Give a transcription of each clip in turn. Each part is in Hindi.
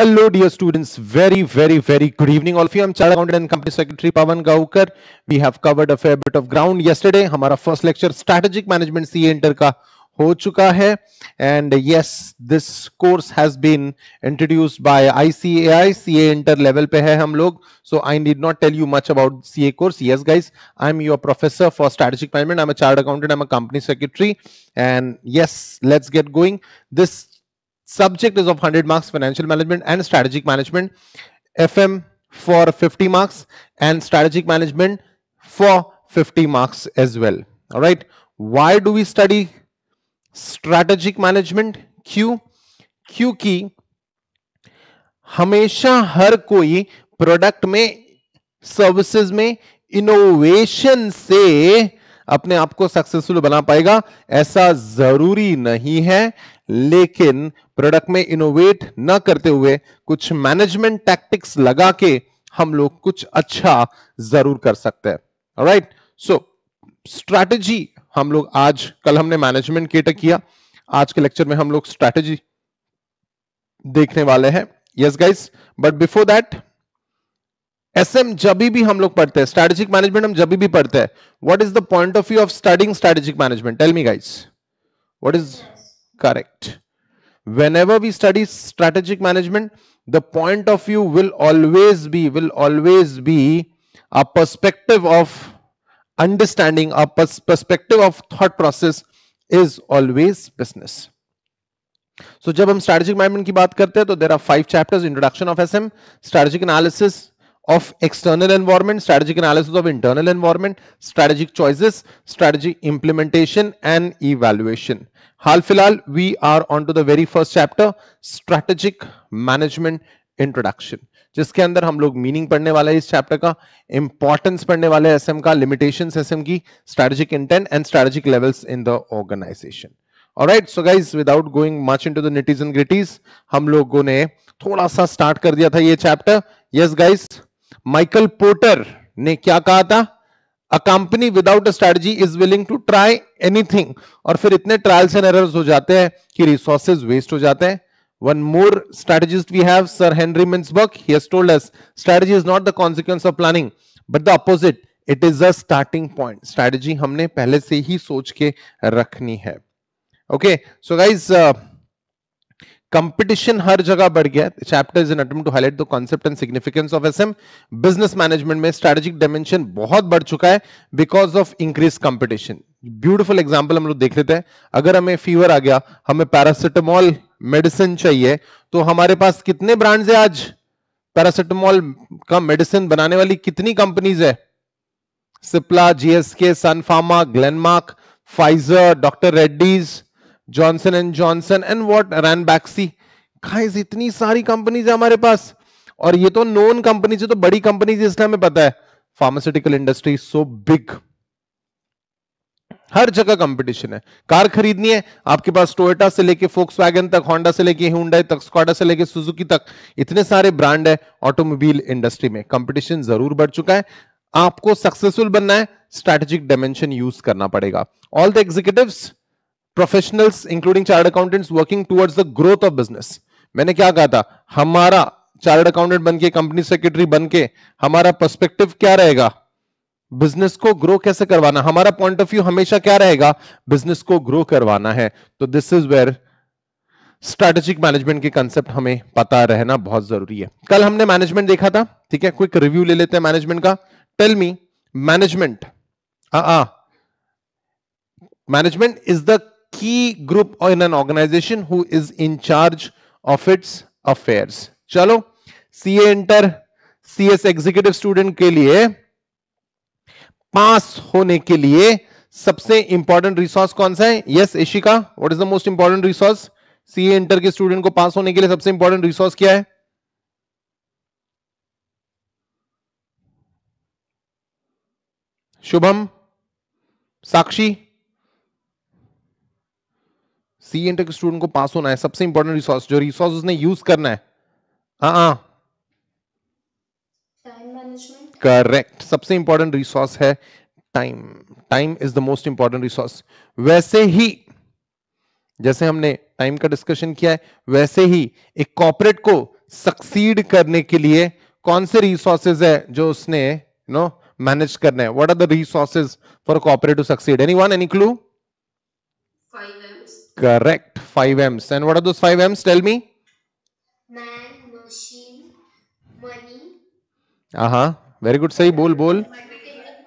Hello dear students, very very very good evening all of you. I'm Chartered Accountant and Company Secretary Pavan Gaukar. We have covered a fair bit of ground yesterday. Our first lecture strategic management CA inter ka ho चुका है and yes this course has been introduced by ICAI CA inter level pe hai ham log. so I need not tell you much about CA course yes guys I'm your professor for strategic management I'm a chartered accountant I'm a company secretary and yes let's get going this Subject is of 100 marks, financial management and strategic management. FM for 50 marks and strategic management for 50 marks as well. All right. Why do we study strategic management? q q ki हमेशा हर कोई प्रोडक्ट में सर्विसेज में इनोवेशन से अपने आप को सक्सेसफुल बना पाएगा ऐसा जरूरी नहीं है लेकिन प्रोडक्ट में इनोवेट न करते हुए कुछ मैनेजमेंट टैक्टिक्स लगा के हम लोग कुछ अच्छा जरूर कर सकते हैं राइट सो स्ट्रैटेजी हम लोग आज कल हमने मैनेजमेंट केटर किया आज के लेक्चर में हम लोग स्ट्रैटेजी देखने वाले हैं yes guys but before that SM जब भी हम लोग पढ़ते हैं स्ट्रैटेजिक मैनेजमेंट हम जब भी पढ़ते हैं what is the point of view of studying strategic management tell me guys what is correct. Whenever we study strategic management, the point of view will always be, will always be a perspective of understanding, a pers perspective of thought process is always business. So so, जब हम स्ट्रैटेजिक मैनेजमेंट की बात करते हैं तो there are five chapters introduction of SM strategic analysis of external environment, strategic analysis of internal environment, strategic choices, strategic implementation and evaluation. Hal filal, we are on to the very first chapter, strategic management introduction जिसके अंदर हम लोग मीनिंग पढ़ने वाले हैं इस चैप्टर का इंपॉर्टेंस पढ़ने वाले हैं एसएम का लिमिटेशंस एसएम की strategic intent and strategic levels in the organisation alright so guys without going much into the nitties and gritties हम लोगों ने थोड़ा सा स्टार्ट कर दिया था ये chapter yes guys Michael Porter ने क्या कहा था a company without a strategy is willing to try anything और फिर इतने ट्रायल्स एंड एरर्स हो जाते हैं कि रिसोर्सेज वेस्ट हो जाते हैं one more strategist we have sir Henry Mintzberg told us strategy is not the consequence of planning but the opposite it is a starting point strategy हमने पहले से ही सोच के रखनी है ओके सो गाइज कंपटीशन हर जगह बढ़ गया chapter is an attempt to highlight the concept and significance of SM business management में स्ट्रेटेजिक डायमेंशन बहुत बढ़ चुका है because of increase competition beautiful example हम लोग देख लेते हैं अगर हमें फीवर आ गया हमें पैरासिटामोल मेडिसिन चाहिए तो हमारे पास कितने ब्रांड्स है आज पैरासिटामोल का मेडिसिन बनाने वाली कितनी कंपनीज है Cipla GSK Sun Pharma Glenmark Pfizer doctor Reddy's Johnson and Johnson and वॉट रैन बैक्सी इतनी सारी कंपनीज है हमारे पास और ये तो नोन कंपनीज है तो बड़ी कंपनीज इसलिए हमें पता है फार्मास्यूटिकल इंडस्ट्री सो बिग हर जगह कंपटीशन है कार खरीदनी है आपके पास टोयोटा से लेके फोक्स वैगन तक होंडा से लेके हुडाई तक स्कॉडा से लेके सुजुकी तक इतने सारे ब्रांड है ऑटोमोबाइल इंडस्ट्री में कंपटीशन जरूर बढ़ चुका है आपको सक्सेसफुल बनना है स्ट्रेटेजिक डायमेंशन यूज करना पड़ेगा all the executives professionals including chart accountants working towards the growth of business मैंने क्या कहा था हमारा चार्ट अकाउंटेंट बन के कंपनी सेक्रेटरी बन के हमारा पर्सपेक्टिव क्या रहेगा बिजनेस को ग्रो कैसे करवाना हमारा पॉइंट ऑफ व्यू हमेशा क्या रहेगा बिजनेस को ग्रो करवाना है तो this is where strategic management के कंसेप्ट हमें पता रहना बहुत जरूरी है कल हमने मैनेजमेंट देखा था ठीक है क्विक रिव्यू ले लेते हैं मैनेजमेंट का tell me management management is the key group in an organization who is in charge of its affairs. चलो C A inter C S executive student के लिए पास होने के लिए सबसे इंपॉर्टेंट रिसोर्स कौन सा है yes yes, Ishika what is the most important resource C A inter के स्टूडेंट को पास होने के लिए सबसे इंपॉर्टेंट रिसोर्स क्या है शुभम साक्षी सी एंटर के स्टूडेंट को पास होना है सबसे इंपॉर्टेंट रिसोर्स जो रिसोर्स उसने यूज करना है हाँ करेक्ट हाँ। सबसे इंपॉर्टेंट रिसोर्स है time time is the most important resource वैसे ही जैसे हमने टाइम का डिस्कशन किया है वैसे ही एक कॉपरेट को सक्सीड करने के लिए कौन से रिसोर्सेज है जो उसने नो मैनेज करना है what are the resources for corporate to succeed any one any clue correct. 5 M's. And what are those 5 M's? Tell me. Man, machine, money. Aha. Uh huh. Very good. Say, bol, bol. Material.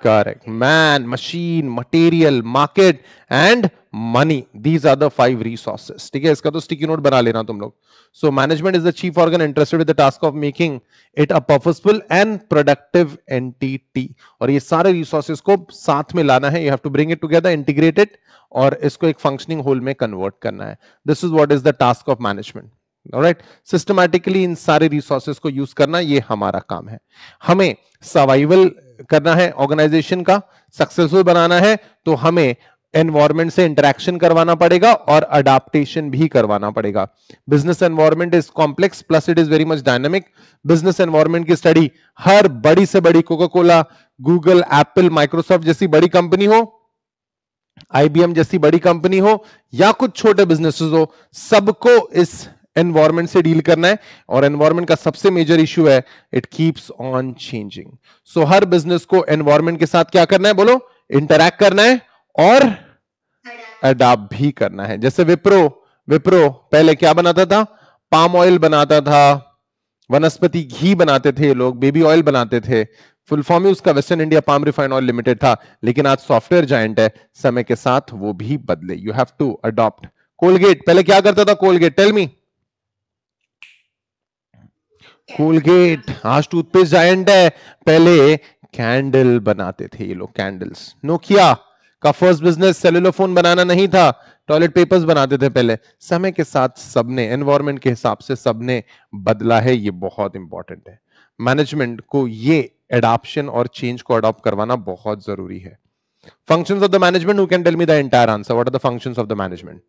Correct. Man, machine, material, market, and money these are the five resources ठीक है इसका तो स्टिकी नोट बना लेना तुम लोग so management is the chief organ interested with the task of making it a purposeful and productive entity और ये सारे रिसोर्सेस को साथ में लाना है you have to bring it together integrated और इसको एक फंक्शनिंग होल में कन्वर्ट करना है this is what is the task of management right systematically इन सारे रिसोर्सेज को यूज करना ये हमारा काम है हमें सर्वाइवल करना है ऑर्गेनाइजेशन का सक्सेसफुल बनाना है तो हमें एनवायरमेंट से इंटरेक्शन करवाना पड़ेगा और अडाप्टेशन भी करवाना पड़ेगा business environment is complex plus it is very much dynamic business environment की स्टडी हर बड़ी से बड़ी Coca Cola Google Apple Microsoft जैसी बड़ी कंपनी हो आईबीएम जैसी बड़ी कंपनी हो या कुछ छोटे बिजनेसेस हो सबको इस एनवायरमेंट से डील करना है और एनवायरमेंट का सबसे मेजर इश्यू है it keeps on changing so हर बिजनेस को एनवायरमेंट के साथ क्या करना है बोलो इंटरैक्ट करना है और अडाप्ट भी करना है जैसे विप्रो विप्रो पहले क्या बनाता था पाम ऑयल बनाता था वनस्पति घी बनाते थे लोग बेबी ऑयल बनाते थे फुल फॉर्म ही उसका western India palm refined oil limited था लेकिन आज सॉफ्टवेयर जॉइंट है समय के साथ वो भी बदले you have to adopt Colgate पहले क्या करता था कोलगेट टेल मी कोलगेट आज टूथपेस्ट जॉइंट है पहले कैंडल बनाते थे ये लोग कैंडल्स नोकिया का फर्स्ट बिजनेस सेल्युलोफोन बनाना नहीं था टॉयलेट पेपर्स बनाते थे पहले समय के साथ सबने एनवायरमेंट के हिसाब से सबने बदला है ये बहुत इंपॉर्टेंट है मैनेजमेंट को ये एडॉप्शन और चेंज को अडॉप्ट करवाना बहुत जरूरी है functions of the management who can tell me the entire answer what are the functions of the management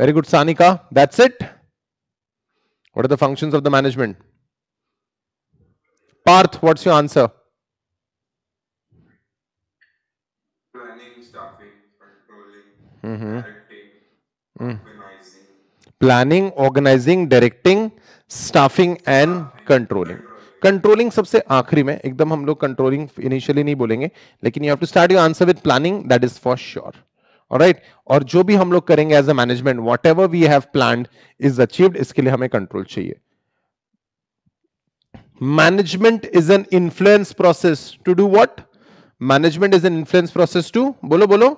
very good Sanika that's it what are the functions of the management Parth what's your answer planning organising directing staffing and controlling controlling सबसे आखिरी में एकदम हम लोग कंट्रोलिंग इनिशियली नहीं बोलेंगे लेकिन you have to start your answer with planning that is for sure right और जो भी हम लोग करेंगे as a management whatever we have plan is achieved इसके लिए हमें कंट्रोल चाहिए management is an influence process to do what management is an influence process to बोलो बोलो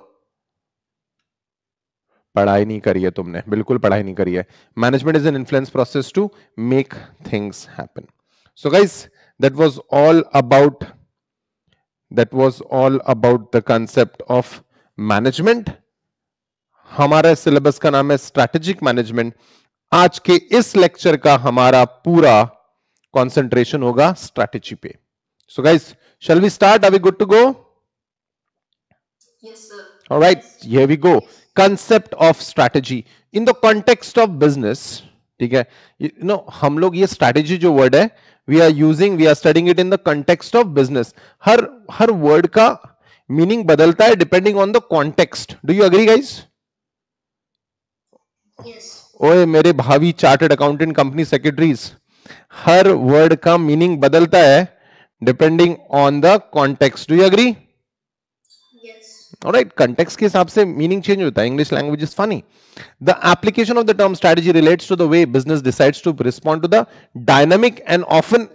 पढ़ाई नहीं करी है तुमने बिल्कुल पढ़ाई नहीं करी है management is an influence process to make things happen so guys that was all about that was all about the concept of management हमारा सिलेबस का नाम है स्ट्रैटेजिक मैनेजमेंट आज के इस लेक्चर का हमारा पूरा कंसंट्रेशन होगा स्ट्रैटेजी पे so guys shall we start are we good to go alright here we go concept of strategy in the context of business ठीक है यू नो हम लोग ये स्ट्रैटेजी जो वर्ड है we are using we are studying it in the context of business हर हर वर्ड का मीनिंग बदलता है depending on the context do you agree guys ओए मेरे भावी चार्टर्ड अकाउंटेंट कंपनी सेक्रेटरीज हर वर्ड का मीनिंग बदलता है depending on the context do you agree right context के हिसाब से मीनिंग चेंज होता है English language is funny the application of the term strategy relates to the way business decides to respond to the dynamic and often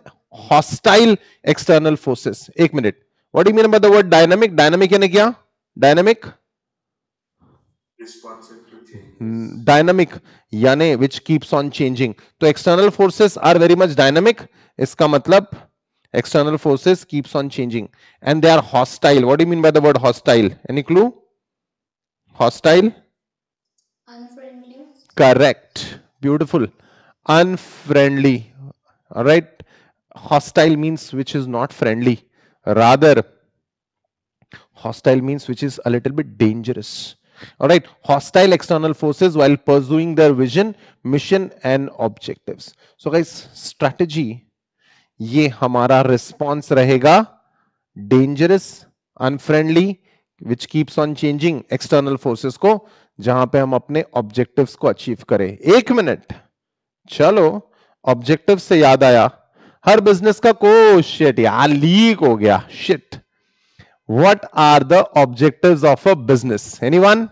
hostile external forces एक minute what do mean by the word dynamic dynamic यानी क्या डायनामिक डायनामिक hmm, यानी विच कीप्स ऑन चेंजिंग तो external forces are very much dynamic इसका मतलब external forces keeps on changing and they are hostile what do you mean by the word hostile any clue hostile unfriendly correct beautiful unfriendly all right hostile means which is not friendly rather hostile means which is a little bit dangerous all right hostile external forces while pursuing their vision mission and objectives so guys strategy ये हमारा रिस्पॉन्स रहेगा dangerous unfriendly which keeps on changing external forces को जहां पे हम अपने ऑब्जेक्टिव्स को अचीव करें एक मिनट चलो ऑब्जेक्टिव से याद आया हर बिजनेस का को शिट यार लीक हो गया shit what are the objective of a business any one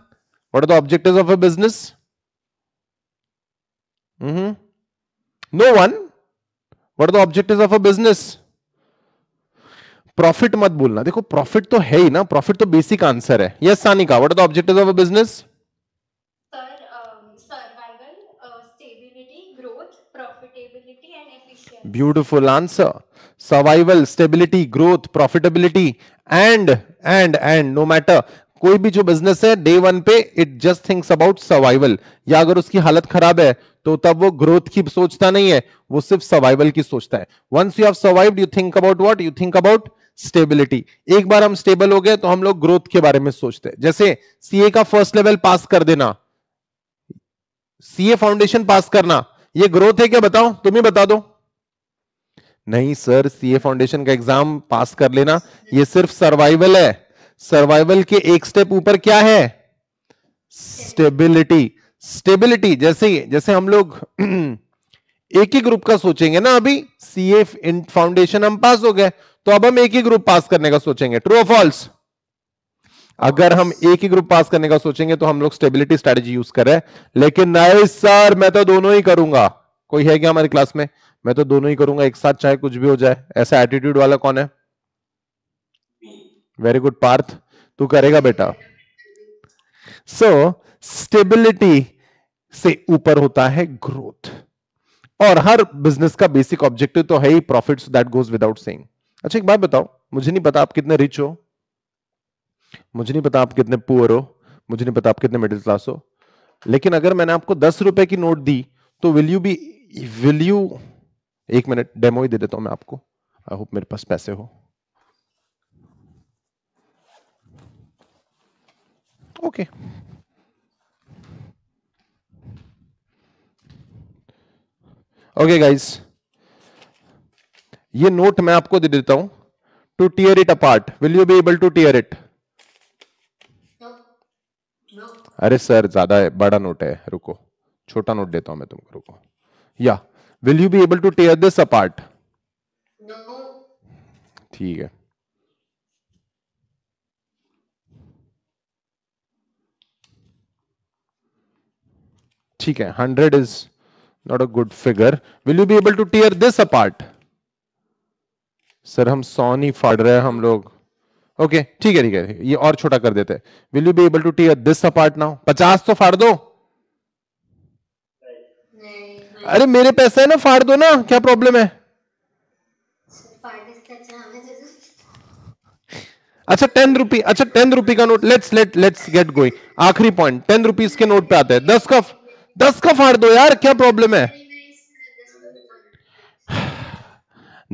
what are the objective of a business no one what the objective of a business profit मत बोलना देखो प्रॉफिट तो है ही ना प्रॉफिट तो बेसिक आंसर है yes Sanika what the objectives of a business beautiful answer survival stability growth profitability and and and no matter कोई भी जो बिजनेस है डे वन पे it just thinks about survival या अगर उसकी हालत खराब है तो तब वो ग्रोथ की सोचता नहीं है वो सिर्फ सर्वाइवल की सोचता है once you have survive you think about what you think about stability एक बार हम स्टेबल हो गए तो हम लोग ग्रोथ के बारे में सोचते हैं जैसे सीए का फर्स्ट लेवल पास कर देना सीए फाउंडेशन पास करना ये ग्रोथ है क्या बताओ तुम ही बता दो नहीं सर सीए फाउंडेशन का एग्जाम पास कर लेना ये सिर्फ सर्वाइवल है सर्वाइवल के एक स्टेप ऊपर क्या है स्टेबिलिटी स्टेबिलिटी जैसे जैसे हम लोग एक ही ग्रुप का सोचेंगे ना अभी सी एफ इन फाउंडेशन हम पास हो गए तो अब हम एक ही ग्रुप पास करने का सोचेंगे ट्रू फॉल्स अगर हम एक ही ग्रुप पास करने का सोचेंगे तो हम लोग स्टेबिलिटी स्ट्रेटेजी यूज करें लेकिन नहीं सर मैं तो दोनों ही करूंगा कोई है क्या हमारी क्लास में मैं तो दोनों ही करूंगा एक साथ चाहे कुछ भी हो जाए ऐसा एटीट्यूड वाला कौन है वेरी गुड पार्थ तू करेगा बेटा सो स्टेबिलिटी से ऊपर होता है ग्रोथ और हर बिजनेस का बेसिक ऑब्जेक्टिव तो है ही profit that goes without saying अच्छा एक बात बताओ मुझे नहीं पता आप कितने रिच हो मुझे नहीं पता आप कितने पुअर हो मुझे नहीं पता आप कितने मिडिल क्लास हो लेकिन अगर मैंने आपको दस रुपए की नोट दी तो will you be will you एक मिनट डेमो ही दे देता हूं मैं आपको आई होप मेरे पास पैसे हो ओके okay. ओके गाइस ये नोट मैं आपको दे देता हूं to tear it apart will you be able to tear it अरे सर ज्यादा है बड़ा नोट है रुको छोटा नोट देता हूं मैं तुमको रुको या will you be able to tear this apart ठीक है ठीक है hundred is not a good figure. Will you be able to tear this apart? Sir हम सौ नहीं फाड़ रहे हैं हम लोग ओके ठीक है ठीक है ये और छोटा कर देते हैं will you be able to tear this apart now पचास तो फाड़ दो अरे मेरे पैसे है ना फाड़ दो ना क्या प्रॉब्लम है अच्छा टेन रुपी अच्छा टेन रुपी का note let's let let's get going आखिरी पॉइंट टेन रुपीज के नोट पे आते हैं दस कफ दस का फाड़ दो यार क्या प्रॉब्लम है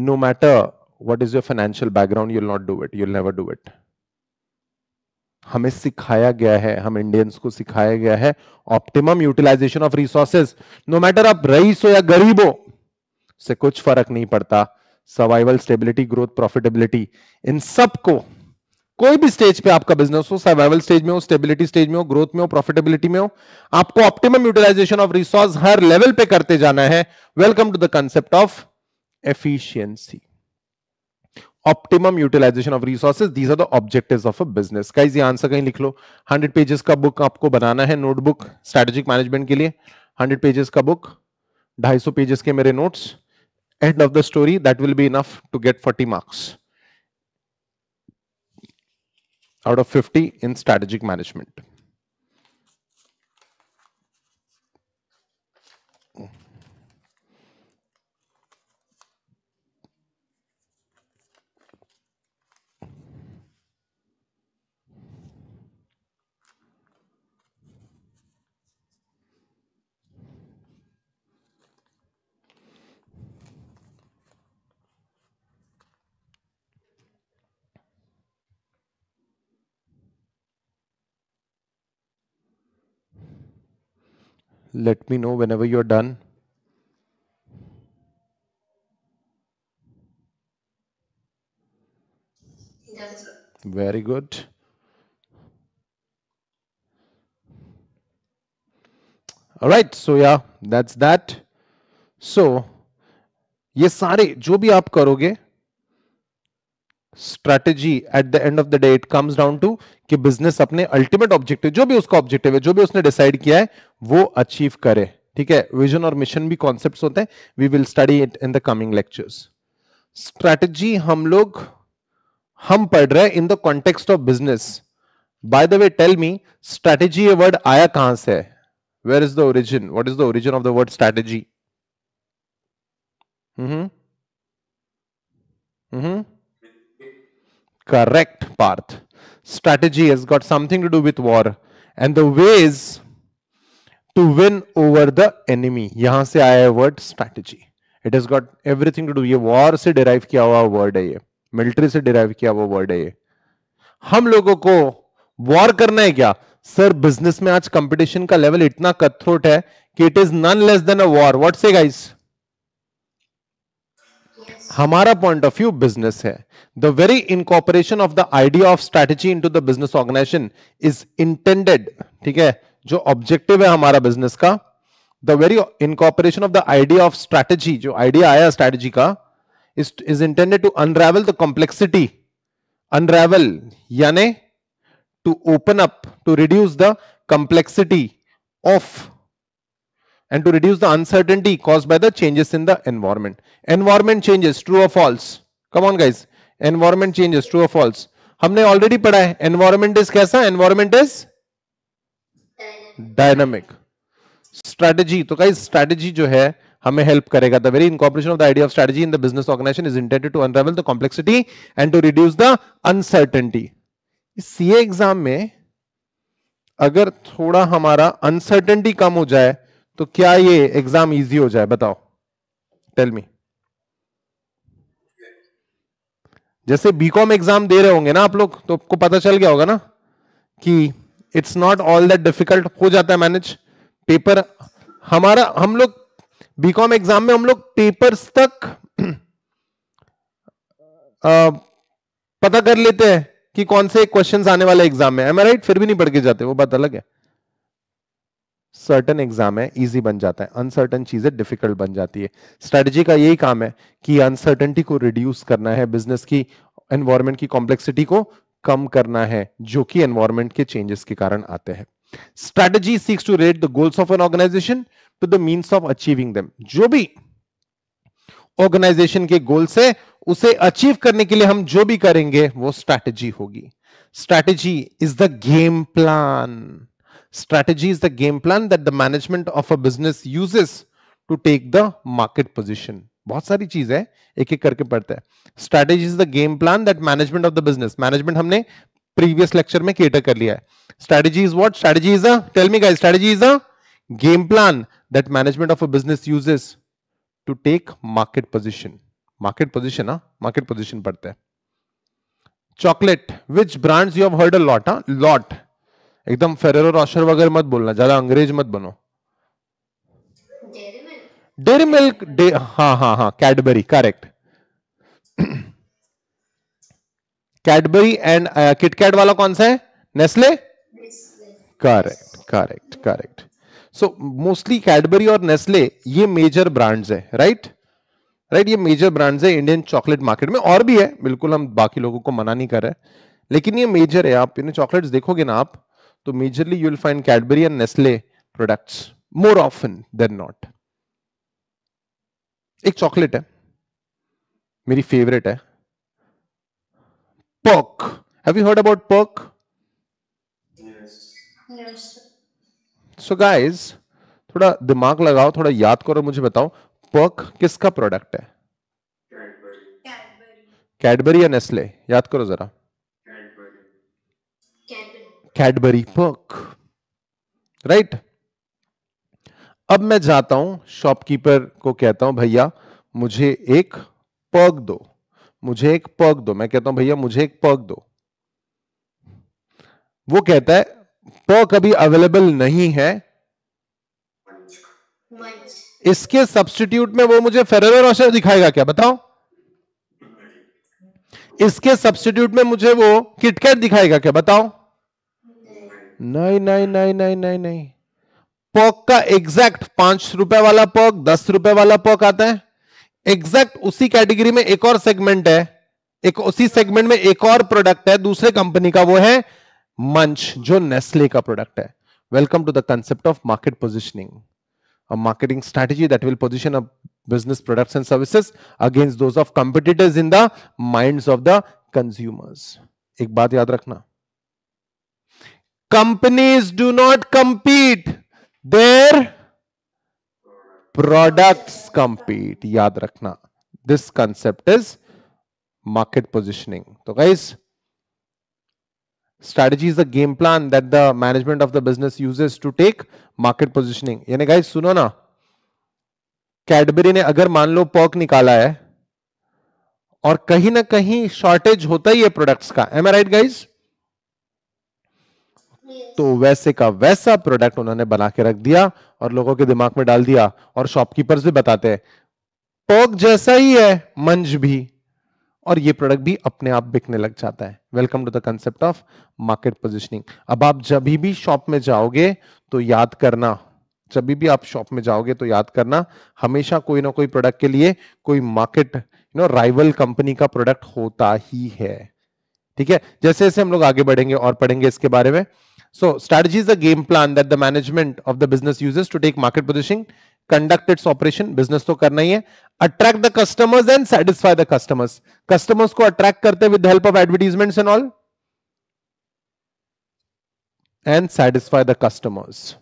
no matter what is your financial background you'll not do it you'll never do it हमें सिखाया गया है हम इंडियंस को सिखाया गया है optimum utilisation of resources no matter आप रईस हो या गरीब हो से कुछ फर्क नहीं पड़ता सर्वाइवल स्टेबिलिटी ग्रोथ प्रॉफिटेबिलिटी इन सबको कोई भी स्टेज पे आपका बिजनेस हो सर्वाइवल स्टेज में हो स्टेबिलिटी स्टेज में हो ग्रोथ में हो प्रॉफिटेबिलिटी में हो आपको ऑप्टिमम यूटिलाइजेशन ऑफ रिसोर्स हर लेवल पे करते जाना है welcome to the concept of efficiency optimum utilisation of resources these are the objective of a business guys answer कहीं लिख लो हंड्रेड पेजेस का बुक आपको बनाना है नोटबुक स्ट्रेटेजिक मैनेजमेंट के लिए हंड्रेड पेजेस का बुक सौ पेजेस के मेरे notes end of the story that will be enough to get forty marks out of 50 in strategic management. Let me know whenever you're done. Yes, Very good. All right, so yeah, that's that. So ये सारे जो भी आप करोगे strategy at the end of the day it comes down to कि बिजनेस अपने अल्टीमेट ऑब्जेक्टिव जो भी उसका ऑब्जेक्टिव है जो भी उसने डिसाइड किया है वो अचीव करे ठीक है विजन और मिशन भी कॉन्सेप्ट होते हैं we will study it in the coming lectures strategy हम लोग हम पढ़ रहे हैं in the context of business by the way tell me strategy ये वर्ड आया कहां से है where is the origin what is the origin of the word strategy hmm hmm correct path. Strategy has got something to do with war and the ways to win over the enemy. यहां से आया है word strategy it is got everything to do ये वॉर से डिराइव किया हुआ वर्ड है ये मिलिट्री से डिराइव किया हुआ वर्ड है ये हम लोगों को वॉर करना है क्या सर बिजनेस में आज कंपटीशन का लेवल इतना कथरोट है कि it is none less than a war what's say guys हमारा पॉइंट ऑफ व्यू बिजनेस है the very incorporation of the idea of strategy into the business organisation is intended ठीक है जो ऑब्जेक्टिव है हमारा बिजनेस का the very incorporation of the idea of strategy जो आइडिया आया स्ट्रैटेजी का is intended to unravel the complexity unravel यानी to open up to reduce the complexity of and to reduce the uncertainty caused by the changes in the environment. Environment changes, true or false? Come on guys. Environment changes, true or false? हमने ऑलरेडी पढ़ा है एनवायरमेंट इज कैसा एनवायरमेंट इज डायनामिक स्ट्रैटेजी तो गाइस स्ट्रैटेजी जो है हमें हेल्प करेगा the very incorporation of the idea of strategy in the business organisation is intended to unravel the complexity and to reduce the uncertainty CA exam में अगर थोड़ा हमारा अनसर्टेनिटी कम हो जाए तो क्या ये एग्जाम इजी हो जाए बताओ टेल मी जैसे बीकॉम एग्जाम दे रहे होंगे ना आप लोग तो आपको पता चल गया होगा ना कि it's not all that difficult हो जाता है मैनेज पेपर हमारा हम लोग बीकॉम एग्जाम में हम लोग पेपर्स तक आ, पता कर लेते हैं कि कौन से क्वेश्चंस आने वाले एग्जाम में एम राइट फिर भी नहीं पढ़ के जाते वो बात अलग है सर्टन एग्जाम है इजी बन जाता है अनसर्टन चीजें डिफिकल्ट बन जाती है स्ट्रेटजी का यही काम है कि अनसर्टनिटी को रिड्यूस करना है बिजनेस की एनवायरमेंट की कॉम्प्लेक्सिटी को कम करना है जो कि एनवायरमेंट के चेंजेस के कारण आते हैं strategy seeks to relate the goals of an organisation to the means of achieving them जो भी ऑर्गेनाइजेशन के गोल्स है उसे अचीव करने के लिए हम जो भी करेंगे वो स्ट्रैटेजी होगी strategy is the game plan Strategy is the game plan that the management of a business uses to take the market position. बहुत सारी चीज है एक एक करके पढ़ते हैं strategy is the game plan that management of the business management हमने प्रीवियस लेक्चर में केटर कर लिया है strategy is what strategy is a tell me guys strategy is a game plan that management of a business uses to take market position market position हाँ मार्केट पोजीशन पढ़ते हैं chocolate which brands you have heard a lot हाँ लॉट एकदम फेरेरो रॉशर वगैरह मत बोलना ज्यादा अंग्रेज मत बनो डेरी मिल्क डे हाँ हाँ हाँ Cadbury correct Cadbury and KitKat वाला कौन सा है Nestle correct correct correct so mostly Cadbury और नेस्ले ये मेजर ब्रांड्स है राइट right? राइट right, ये मेजर ब्रांड्स है इंडियन चॉकलेट मार्केट में और भी है बिल्कुल हम बाकी लोगों को मना नहीं कर रहे लेकिन ये मेजर है आप इन्हें चॉकलेट्स देखोगे ना आप तो majorly you will find Cadbury and Nestle products more often than not एक चॉकलेट है मेरी फेवरेट है Perk have you heard about Perk so guys थोड़ा दिमाग लगाओ थोड़ा याद करो मुझे बताओ पर्क किसका प्रोडक्ट है कैडबरी या नेस्ले याद करो जरा कैडबरी पर्क राइट अब मैं जाता हूं शॉपकीपर को कहता हूं भैया मुझे एक पग दो मुझे एक पग दो मैं कहता हूं भैया मुझे एक पग दो वो कहता है पग अभी अवेलेबल नहीं है इसके सब्सटीट्यूट में वो मुझे फेरेरो रोशर दिखाएगा क्या बताओ इसके सब्सटीट्यूट में मुझे वो किटकैट दिखाएगा क्या बताओ नहीं नहीं नहीं नहीं नहीं नहीं पॉक का एग्जैक्ट पांच रुपए वाला पॉक दस रुपए वाला पॉक आता है एग्जैक्ट उसी कैटेगरी में एक और सेगमेंट है एक उसी सेगमेंट में एक और प्रोडक्ट है दूसरे कंपनी का वो है मंच जो नेस्ले का प्रोडक्ट है welcome to the concept of market positioning marketing strategy that will position of business product and services against those in the mind of the consumers एक बात याद रखना companies do not compete their products compete yaad rakhna this concept is market positioning so guys strategy is the game plan that the management of the business uses to take market positioning yani guys suno na Cadbury ने अगर मान लो पर्क निकाला है और कहीं ना कहीं शॉर्टेज होता ही है प्रोडक्ट्स का एम आई राइट गाइज तो वैसे का वैसा प्रोडक्ट उन्होंने बना के रख दिया और लोगों के दिमाग में डाल दिया और शॉपकीपर भी बताते हैं पोक जैसा ही है मंज भी और ये प्रोडक्ट भी अपने आप बिकने लग जाता है welcome to the concept of market positioning अब आप जब भी शॉप में जाओगे तो याद करना जब भी आप शॉप में जाओगे तो याद करना हमेशा कोई ना कोई प्रोडक्ट के लिए कोई market you know rival company का प्रोडक्ट होता ही है ठीक है जैसे जैसे हम लोग आगे बढ़ेंगे और पढ़ेंगे इसके बारे में So strategy is a game plan that the management of the business uses to take market positioning, conduct its operation, business to करना attract the customers and satisfy the customers. Customers को attract करते with the help of advertisements and all, and satisfy the customers.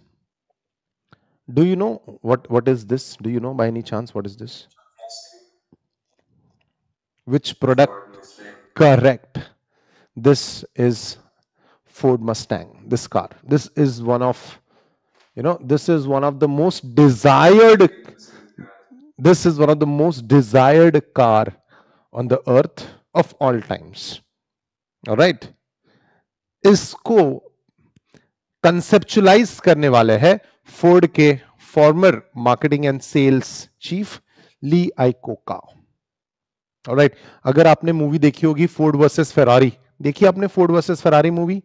Do you know what what is this? Do you know by any chance what is this? Which product? Correct. This is Ford Mustang, this car. This is one of, you know, this is one of the most desired, this is one of the most desired car on the earth of all times. All right. इसको conceptualize karne wale hai ford ke former marketing and sales chief lee I all right agar aapne movie dekhi hogi ford versus ferrari देखिए आपने फोर्ड वर्सेस फेरारी मूवी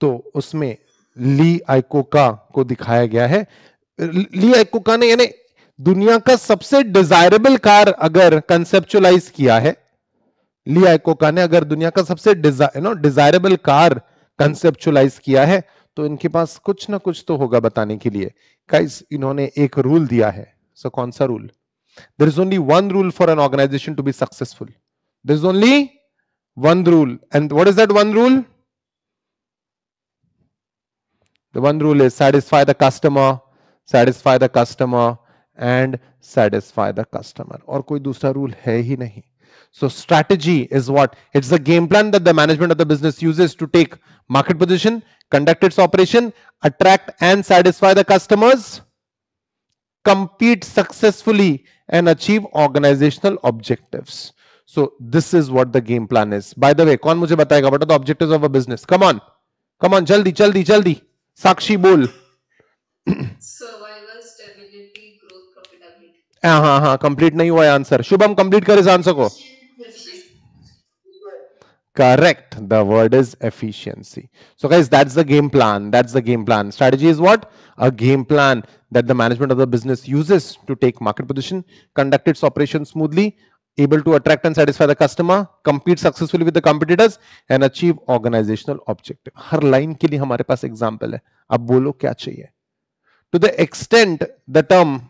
तो उसमें ली आइकोका को दिखाया गया है ली आइकोका ने यानी दुनिया का सबसे डिजायरेबल कार अगर कंसेप्चुलाइज किया है ली आइकोका ने अगर दुनिया का सबसे डिजाइन डिजायरेबल कार कंसेप्चुलाइज किया है तो इनके पास कुछ ना कुछ तो होगा बताने के लिए गाइस इन्होंने एक रूल दिया है सो so, कौन सा rule there is only one rule for an organisation to be successful there is only one rule and what is that one rule The one rule is satisfy the customer, satisfy the customer, and satisfy the customer. Or, कोई दूसरा rule है ही So strategy is what? It's the game plan that the management of the business uses to take market position, conduct its operation, attract and satisfy the customers, compete successfully and achieve organizational objectives. So this is what the game plan is. By the way, कौन मुझे बताएगा what are the objectives of a business? Come on, come on, jaldi jaldi jaldi साक्षी बोल हाँ हाँ कंप्लीट हाँ, नहीं हुआ आंसर शुभम कंप्लीट कर इस answer correct the word is efficiency so guys that's the game plan that's the game plan strategy is what a game plan that the management of the business uses to take market position conduct its operation smoothly able to attract and satisfy the customer, compete successfully with the competitors and achieve organizational objective. हर लाइन के लिए हमारे पास एग्जाम्पल है अब बोलो kya chahiye to the extent the term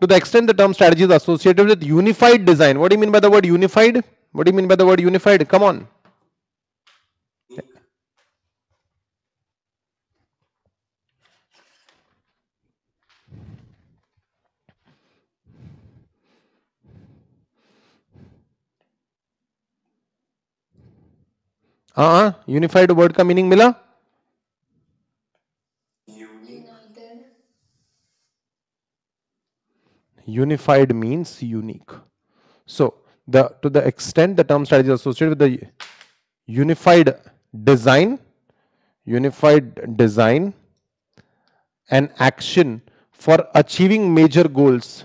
to the extent the term strategy is associated with unified design what do you mean by the word unified what do you mean by the word unified come on हाँ यूनिफाइड हाँ, वर्ड का मीनिंग मिला unified means unique so the to the extent the term strategy associated with the unified design unified design and action for achieving major goals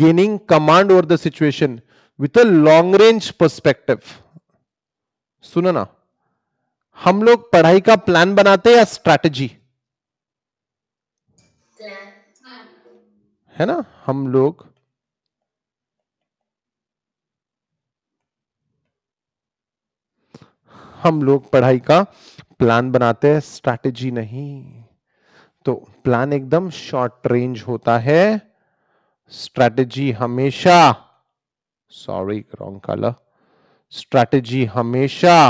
gaining command over the situation with a long range perspective सुनो ना हम लोग पढ़ाई का प्लान बनाते हैं या स्ट्रैटेजी है ना हम लोग हम लोग पढ़ाई का प्लान बनाते हैं स्ट्रैटेजी नहीं तो प्लान एकदम शॉर्ट रेंज होता है स्ट्रैटेजी हमेशा सॉरी रॉन्ग कलर स्ट्रैटेजी हमेशा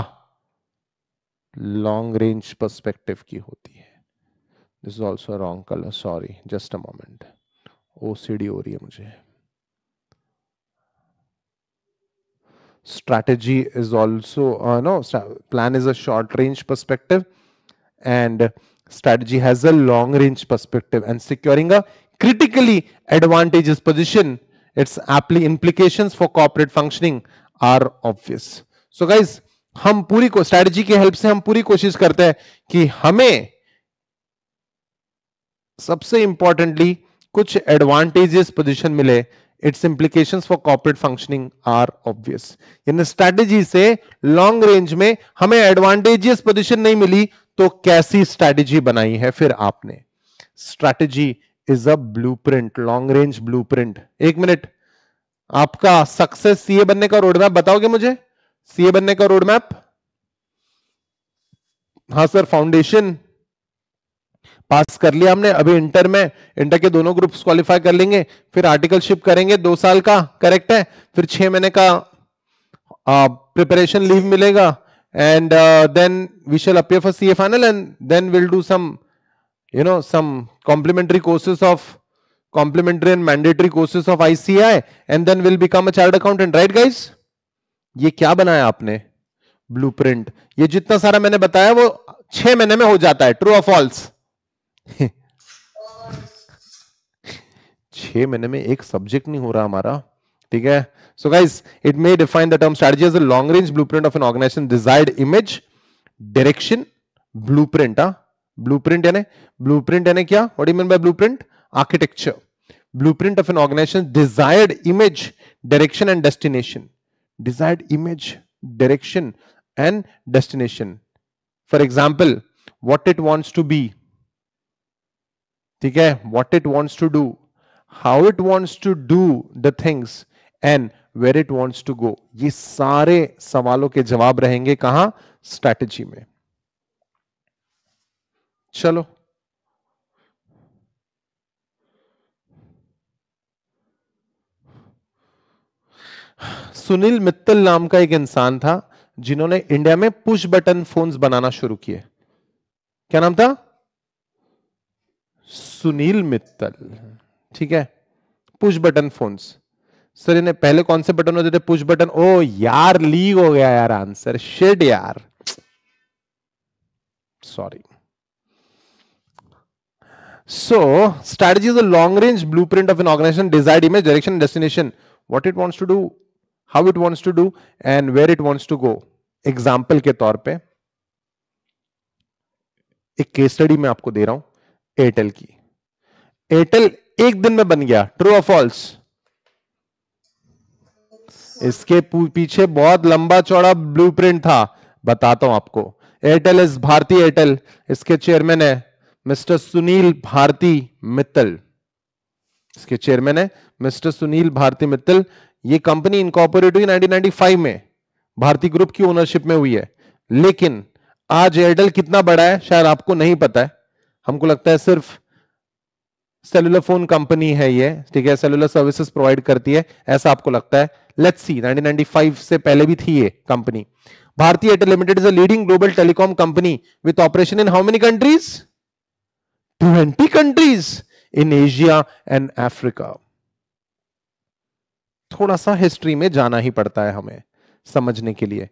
लॉन्ग रेंज परस्पेक्टिव की होती है this is also wrong colour sorry just a moment ओ हो रही है मुझे strategy is also uh, no plan is a short range perspective and strategy has a long range perspective and securing a critically advantageous position its implications for corporate functioning are obvious so guys हम पूरी को स्ट्रैटेजी की हेल्प से हम पूरी कोशिश करते हैं कि हमें सबसे इंपॉर्टेंटली कुछ एडवांटेजेस पोजीशन मिले its implication for corporate functioning are obvious यानी स्ट्रैटेजी से लॉन्ग रेंज में हमें एडवांटेजियस पोजीशन नहीं मिली तो कैसी स्ट्रैटेजी बनाई है फिर आपने strategy is a blueprint long range blueprint एक मिनट आपका सक्सेस सीए बनने का रोडमैप बताओगे मुझे सीए बनने का रोड मैप हाँ सर फाउंडेशन पास कर लिया हमने अभी इंटर में इंटर के दोनों ग्रुप्स क्वालिफाई कर लेंगे फिर आर्टिकलशिप करेंगे दो साल का करेक्ट है फिर छह महीने का प्रिपरेशन लीव मिलेगा and then we shall appear for CA final and then will do some you know some complementary courses of complementary and mandatory courses of ICI and then will become a child accountant right guys ये क्या बनाया आपने ब्लू ये जितना सारा मैंने बताया वो छह महीने में हो जाता है ट्रू और फॉल्स छह महीने में एक सब्जेक्ट नहीं हो रहा हमारा ठीक है so guys it may define the term strategy as a long range print of an organisation desired image direction blue blueprint blueprint यानी ब्लू प्रिंट यानी क्या what you mean by print architecture blueprint of an organisation desired image direction and destination desired image, direction, and destination. For example, what it wants to be. ठीक है what it wants to do, how it wants to do the things and where it wants to go. ये सारे सवालों के जवाब रहेंगे कहा स्ट्रैटेजी में चलो सुनील मित्तल नाम का एक इंसान था जिन्होंने इंडिया में पुश बटन फोन्स बनाना शुरू किए क्या नाम था सुनील मित्तल ठीक है पुश बटन फोन्स सर इन्हें पहले कौन से बटन होते थे पुश बटन ओ यार लीक हो गया यार आंसर शेड यार sorry so strategy is a long range blueprint of an organisation desired image direction destination what it wants to do how it wants to do and where it wants to go example के तौर पर एक केस स्टडी में आपको दे रहा हूं एयरटेल की एयरटेल एक दिन में बन गया ट्रू ऑफ ऑल्स इसके पीछे बहुत लंबा चौड़ा ब्लूप्रिंट था बताता हूं आपको एयरटेल इज भारती एयरटेल इसके चेयरमैन है मिस्टर सुनील भारती मित्तल इसके चेयरमैन है मिस्टर सुनील भारती मित्तल ये कंपनी इनकॉपोरेट हुई 1995 में भारतीय ग्रुप की ओनरशिप में हुई है लेकिन आज एयरटेल कितना बड़ा है शायद आपको नहीं पता है हमको लगता है सिर्फ सेलुलर फोन कंपनी है ये ठीक है सेलुलर सर्विसेज प्रोवाइड करती है ऐसा आपको लगता है लेट्स सी 1995 से पहले भी थी ये company Bharti Airtel limited is a leading global telecom company with operation in how many countries twenty countries in Asia and Africa थोड़ा सा हिस्ट्री में जाना ही पड़ता है हमें समझने के लिए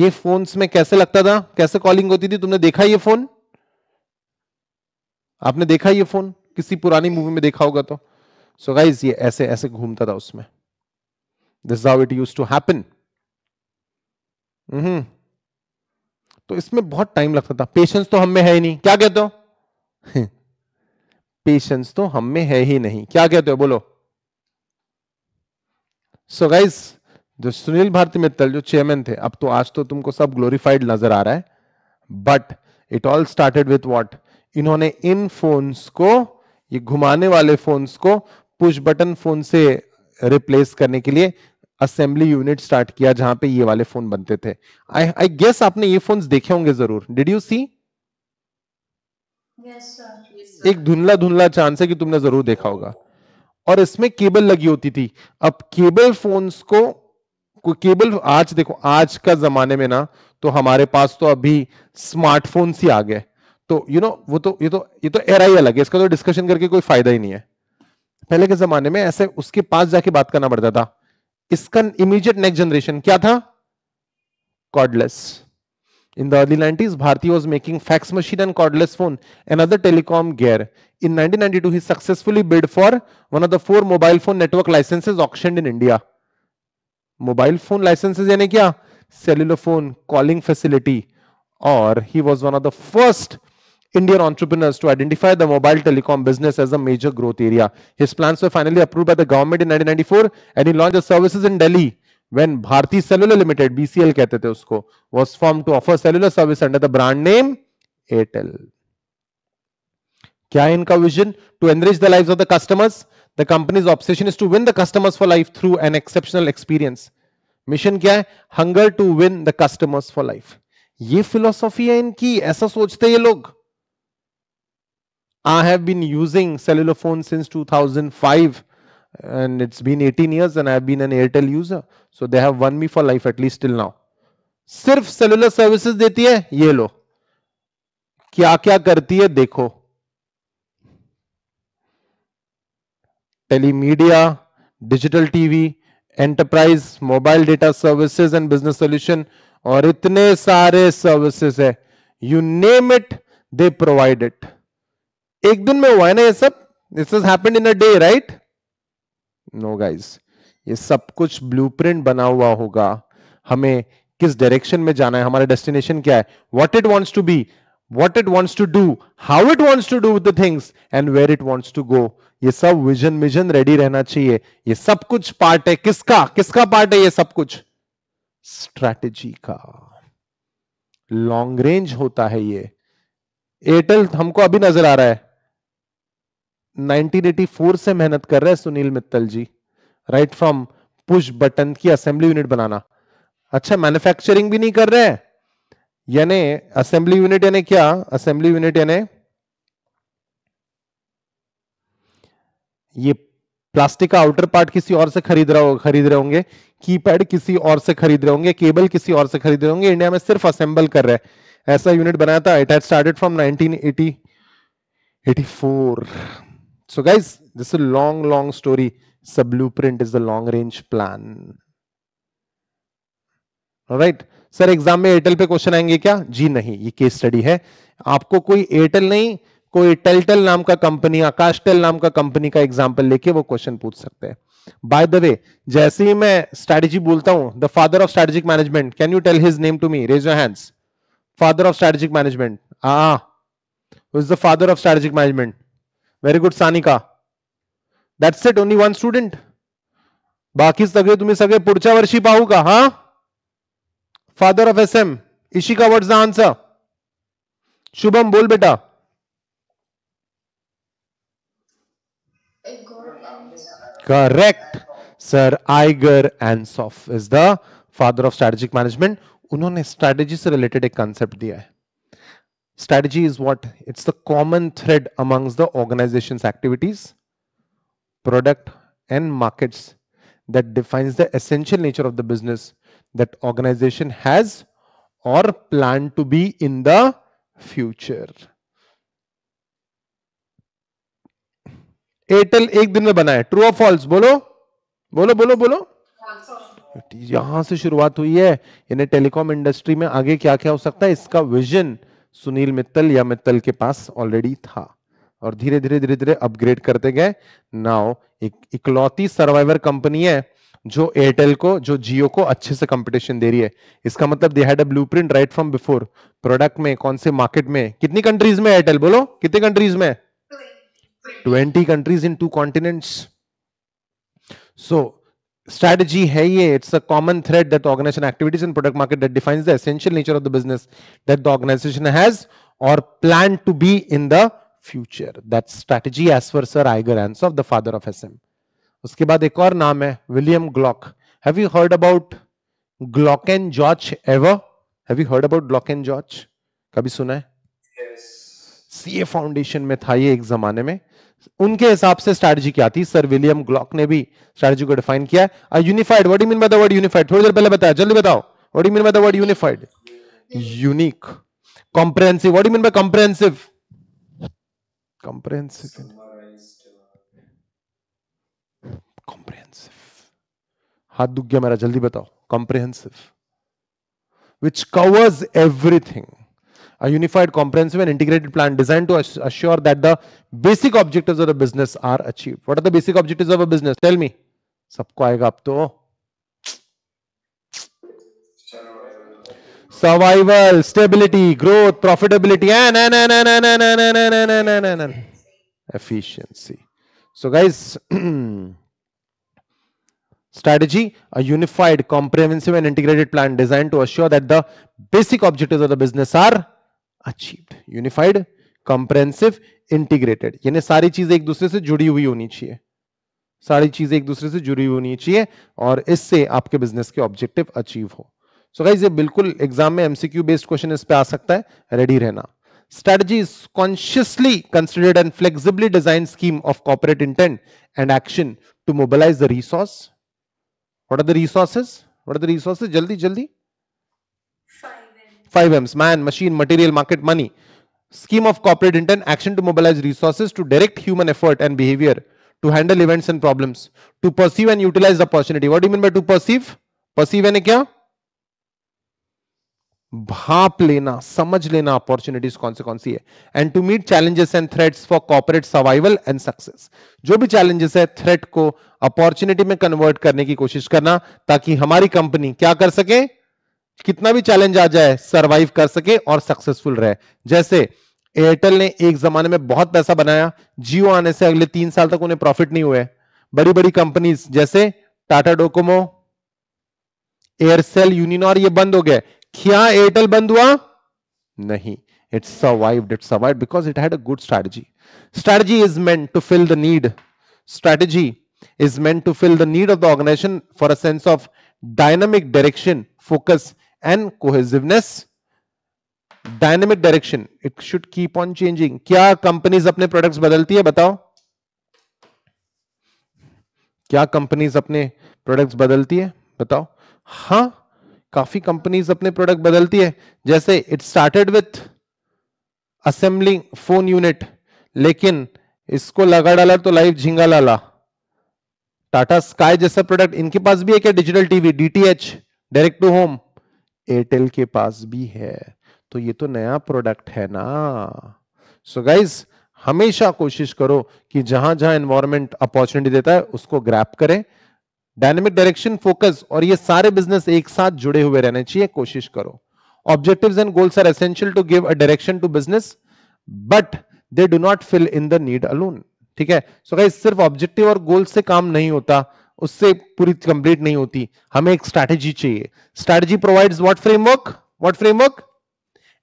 ये फोन्स में कैसे लगता था कैसे कॉलिंग होती थी तुमने देखा ये फोन आपने देखा ये फोन किसी पुरानी मूवी में देखा होगा तो सो so गाइज ये ऐसे ऐसे घूमता था उसमें this how it use to happen तो इसमें बहुत टाइम लगता था पेशेंस तो हम में है ही नहीं क्या कहते हो पेशेंस तो हम में है ही नहीं क्या कहते हो बोलो सो गाइज जो सुनील भारती मित्तल जो चेयरमैन थे अब तो आज तो तुमको सब ग्लोरीफाइड नजर आ रहा है but it all started with what इन्होंने इन फोन्स को ये घुमाने वाले फोन्स को पुश बटन फोन से रिप्लेस करने के लिए असेंबली यूनिट स्टार्ट किया जहां पे ये वाले फोन बनते थे आई आई गेस आपने ये फोन्स देखे होंगे जरूर डिड यू सी एक धुंधला धुंधला चांस है कि तुमने जरूर देखा होगा और इसमें केबल लगी होती थी अब केबल फोन्स को केबल आज देखो आज का जमाने में ना तो हमारे पास तो अभी स्मार्टफोन ही आ गए तो यू you नो know, वो तो ये तो ये तो एरा ही अलग है इसका तो डिस्कशन करके कोई फायदा ही नहीं है पहले के जमाने में ऐसे उसके पास जाके बात करना पड़ता था इसका इमीडिएट नेक्स्ट जनरेशन क्या था cordless In the early 90s, Bharti was making fax machine and cordless phone, another telecom gear. In 1992, he successfully bid for one of the four mobile phone network licenses auctioned in India. Mobile phone licenses यानी क्या? Cellular phone, calling facility. Or he was one of the first Indian entrepreneurs to identify the mobile telecom business as a major growth area. His plans were finally approved by the government in 1994 and he launched the services in Delhi when Bharti Cellular Limited BCL कहते थे उसको was formed to offer cellular service under the brand name Airtel क्या इनका vision to enrich the life of the customers the company's obsession is to win the customers for life through an exceptional experience mission क्या है hunger to win the customers for life ये फिलोसॉफी है इनकी ऐसा सोचते ये लोग I have been using cellular phone since two thousand five and it's been 18 years and I've been an Airtel user. So they have won me for life at least till now. सिर्फ सेलुलर सर्विसेज देती है ये लो क्या क्या करती है देखो telemedia digital TV enterprise mobile data services and business solution और इतने सारे सर्विसेज है you name it they provide it एक दिन में हुआ है ना ये सब this happened in a day right no no guys ये सब कुछ ब्लूप्रिंट बना हुआ होगा हमें किस डायरेक्शन में जाना है हमारा डेस्टिनेशन क्या है what it wants to be what it wants to do how it wants to do the things and where it wants to go ये सब विजन विजन रेडी रहना चाहिए ये सब कुछ पार्ट है किसका किसका पार्ट है ये सब कुछ स्ट्रैटेजी का लॉन्ग रेंज होता है ये एयरटेल हमको अभी नजर आ रहा है 1984 से मेहनत कर रहे हैं Sunil Mittal ji right from push button की असेंबली यूनिट बनाना अच्छा मैन्युफैक्चरिंग भी नहीं कर रहे हैं यानी असेंबली यूनिट यानी क्या असेंबली यूनिट यानी ये प्लास्टिक का आउटर पार्ट किसी और से खरीद रहा हो खरीद रहे होंगे कीपैड किसी और से खरीद रहे होंगे केबल किसी और से खरीद रहे होंगे इंडिया में सिर्फ असेंबल कर रहे हैं ऐसा यूनिट बनाया था it had started from 1980 84 So guys, this is a long, long story. It's blueprint is the long range plan. Right sir exam में एयरटेल पे क्वेश्चन आएंगे क्या जी नहीं ये केस स्टडी है आपको कोई एयरटेल नहीं कोई टेलटेल नाम का कंपनी आकाशटेल नाम का कंपनी का एग्जाम्पल लेके वो क्वेश्चन पूछ सकते हैं बाय द वे जैसे ही मैं स्ट्रेटजी बोलता हूं the father of strategic management can you tell his name to me raise your hands father of strategic management हाँ is the father of strategic management very good Sanika that's it only one student बाकी सगळे तुम्ही सगळे पुढच्या वर्षी पाहू का हा father of S M Ishika word the Shubham बोल बेटा correct sir Igor Ansoff is the father of strategic management उन्होंने स्ट्रैटेजी से रिलेटेड एक कॉन्सेप्ट दिया है strategy is what it's the common thread amongst the organization's activities product and markets that defines the essential nature of the business that organization has or plan to be in the future Airtel एक दिन में बना ट्रू ऑफ फॉल्स बोलो बोलो बोलो बोलो यहां से शुरुआत हुई है यानी टेलीकॉम इंडस्ट्री में आगे क्या क्या हो सकता है इसका विजन सुनील मित्तल या मित्तल के पास ऑलरेडी था और धीरे धीरे धीरे धीरे अपग्रेड करते गए नाउ एक इकलौती सर्वाइवर कंपनी है जो एयरटेल को जो जियो को अच्छे से कंपटीशन दे रही है इसका मतलब they had a blueprint right from before product में कौन से मार्केट में कितनी कंट्रीज में एयरटेल बोलो कितने कंट्रीज में twenty countries in two continents so strategy hai ye it's a common thread that organization activities and product market that defines the essential nature of the business that the organization has or plan to be in the future that strategy as per sir Iger of the father of SM uske baad ek aur naam hai william glock have you heard about glock and george ever have you heard about glock and george kabhi suna hai yes ca foundation mein tha ye ek zamane mein उनके हिसाब से स्ट्रेटजी क्या थी सर विलियम ग्लॉक ने भी स्ट्रेटजी को डिफाइन किया है unified what do mean by the word unified थोड़ी देर पहले बताया जल्दी बताओ what do mean by the word unified unique comprehensive what do mean by comprehensive comprehensive comprehensive हाथ दुख गया मेरा जल्दी बताओ comprehensive which covers everything a unified, comprehensive, and integrated plan designed to assure that the basic objectives of the business are achieved. What are the basic objectives of a business? Tell me. सबको आएगा अब तो survival, stability, growth, profitability, and, and, and, and, and, and, and, and, and, and, and, and, and, and efficiency. So, guys, strategy a unified, comprehensive, and integrated plan designed to assure that the basic objectives of the business are achieved unified comprehensive integrated यानी सारी चीजें एक दूसरे से जुड़ी हुई होनी चाहिए सारी चीजें एक दूसरे से जुड़ी हुई होनी चाहिए और इससे आपके बिजनेस के ऑब्जेक्टिव अचीव हो सो so ये बिल्कुल एग्जाम में एमसीक्यू बेस्ड क्वेश्चन इस पे आ सकता है रेडी रहना strategy consciously considered and flexibly design scheme of corporate intent and action to mobilise the resource what are the resources what are the resources जल्दी जल्दी 5 M's man, machine, material, market, money. Scheme of corporate intent, action to mobilize resources to direct human effort and behavior to handle events and problems, to perceive and utilize the opportunity. What do you mean by to perceive? Perceive यानी क्या भाप लेना समझ लेना अपॉर्चुनिटीज कौन से कौन सी है and to meet challenges and threats for corporate survival and success जो भी चैलेंजेस है थ्रेट को अपॉर्चुनिटी में कन्वर्ट करने की कोशिश करना ताकि हमारी कंपनी क्या कर सके कितना भी चैलेंज आ जाए सरवाइव कर सके और सक्सेसफुल रहे जैसे एयरटेल ने एक जमाने में बहुत पैसा बनाया जियो आने से अगले तीन साल तक उन्हें प्रॉफिट नहीं हुए बड़ी बड़ी कंपनीज जैसे टाटा डोकोमो एयरसेल यूनियन और ये बंद हो गए क्या एयरटेल बंद हुआ नहीं its survive it survive because it had a good strategy strategy is meant to fill the need strategy is meant to fill the need of the organisation for a sense of dynamic direction focus and cohesiveness dynamic direction it should keep on changing क्या कंपनीज अपने प्रोडक्ट्स बदलती है बताओ क्या कंपनीज अपने प्रोडक्ट्स बदलती है बताओ हा काफी कंपनीज अपने प्रोडक्ट बदलती है जैसे it started with assembling phone unit लेकिन इसको लगा डाला तो लाइव झिंगा लाला टाटा स्काई जैसा प्रोडक्ट इनके पास भी एक क्या digital TV DTH direct to home Airtel के पास भी है तो ये तो नया प्रोडक्ट है ना सो so गाइज हमेशा कोशिश करो कि जहां जहां एनवायरमेंट अपॉर्चुनिटी देता है उसको ग्रैप करें डायनेमिक डायरेक्शन फोकस और ये सारे बिजनेस एक साथ जुड़े हुए रहने चाहिए कोशिश करो objectives and goals are essential to give a direction to business but they do not fill in the need alone ठीक है सो so गाइज सिर्फ ऑब्जेक्टिव और गोल से काम नहीं होता उससे पूरी कंप्लीट नहीं होती हमें एक स्ट्रैटेजी चाहिए strategy provides what framework what framework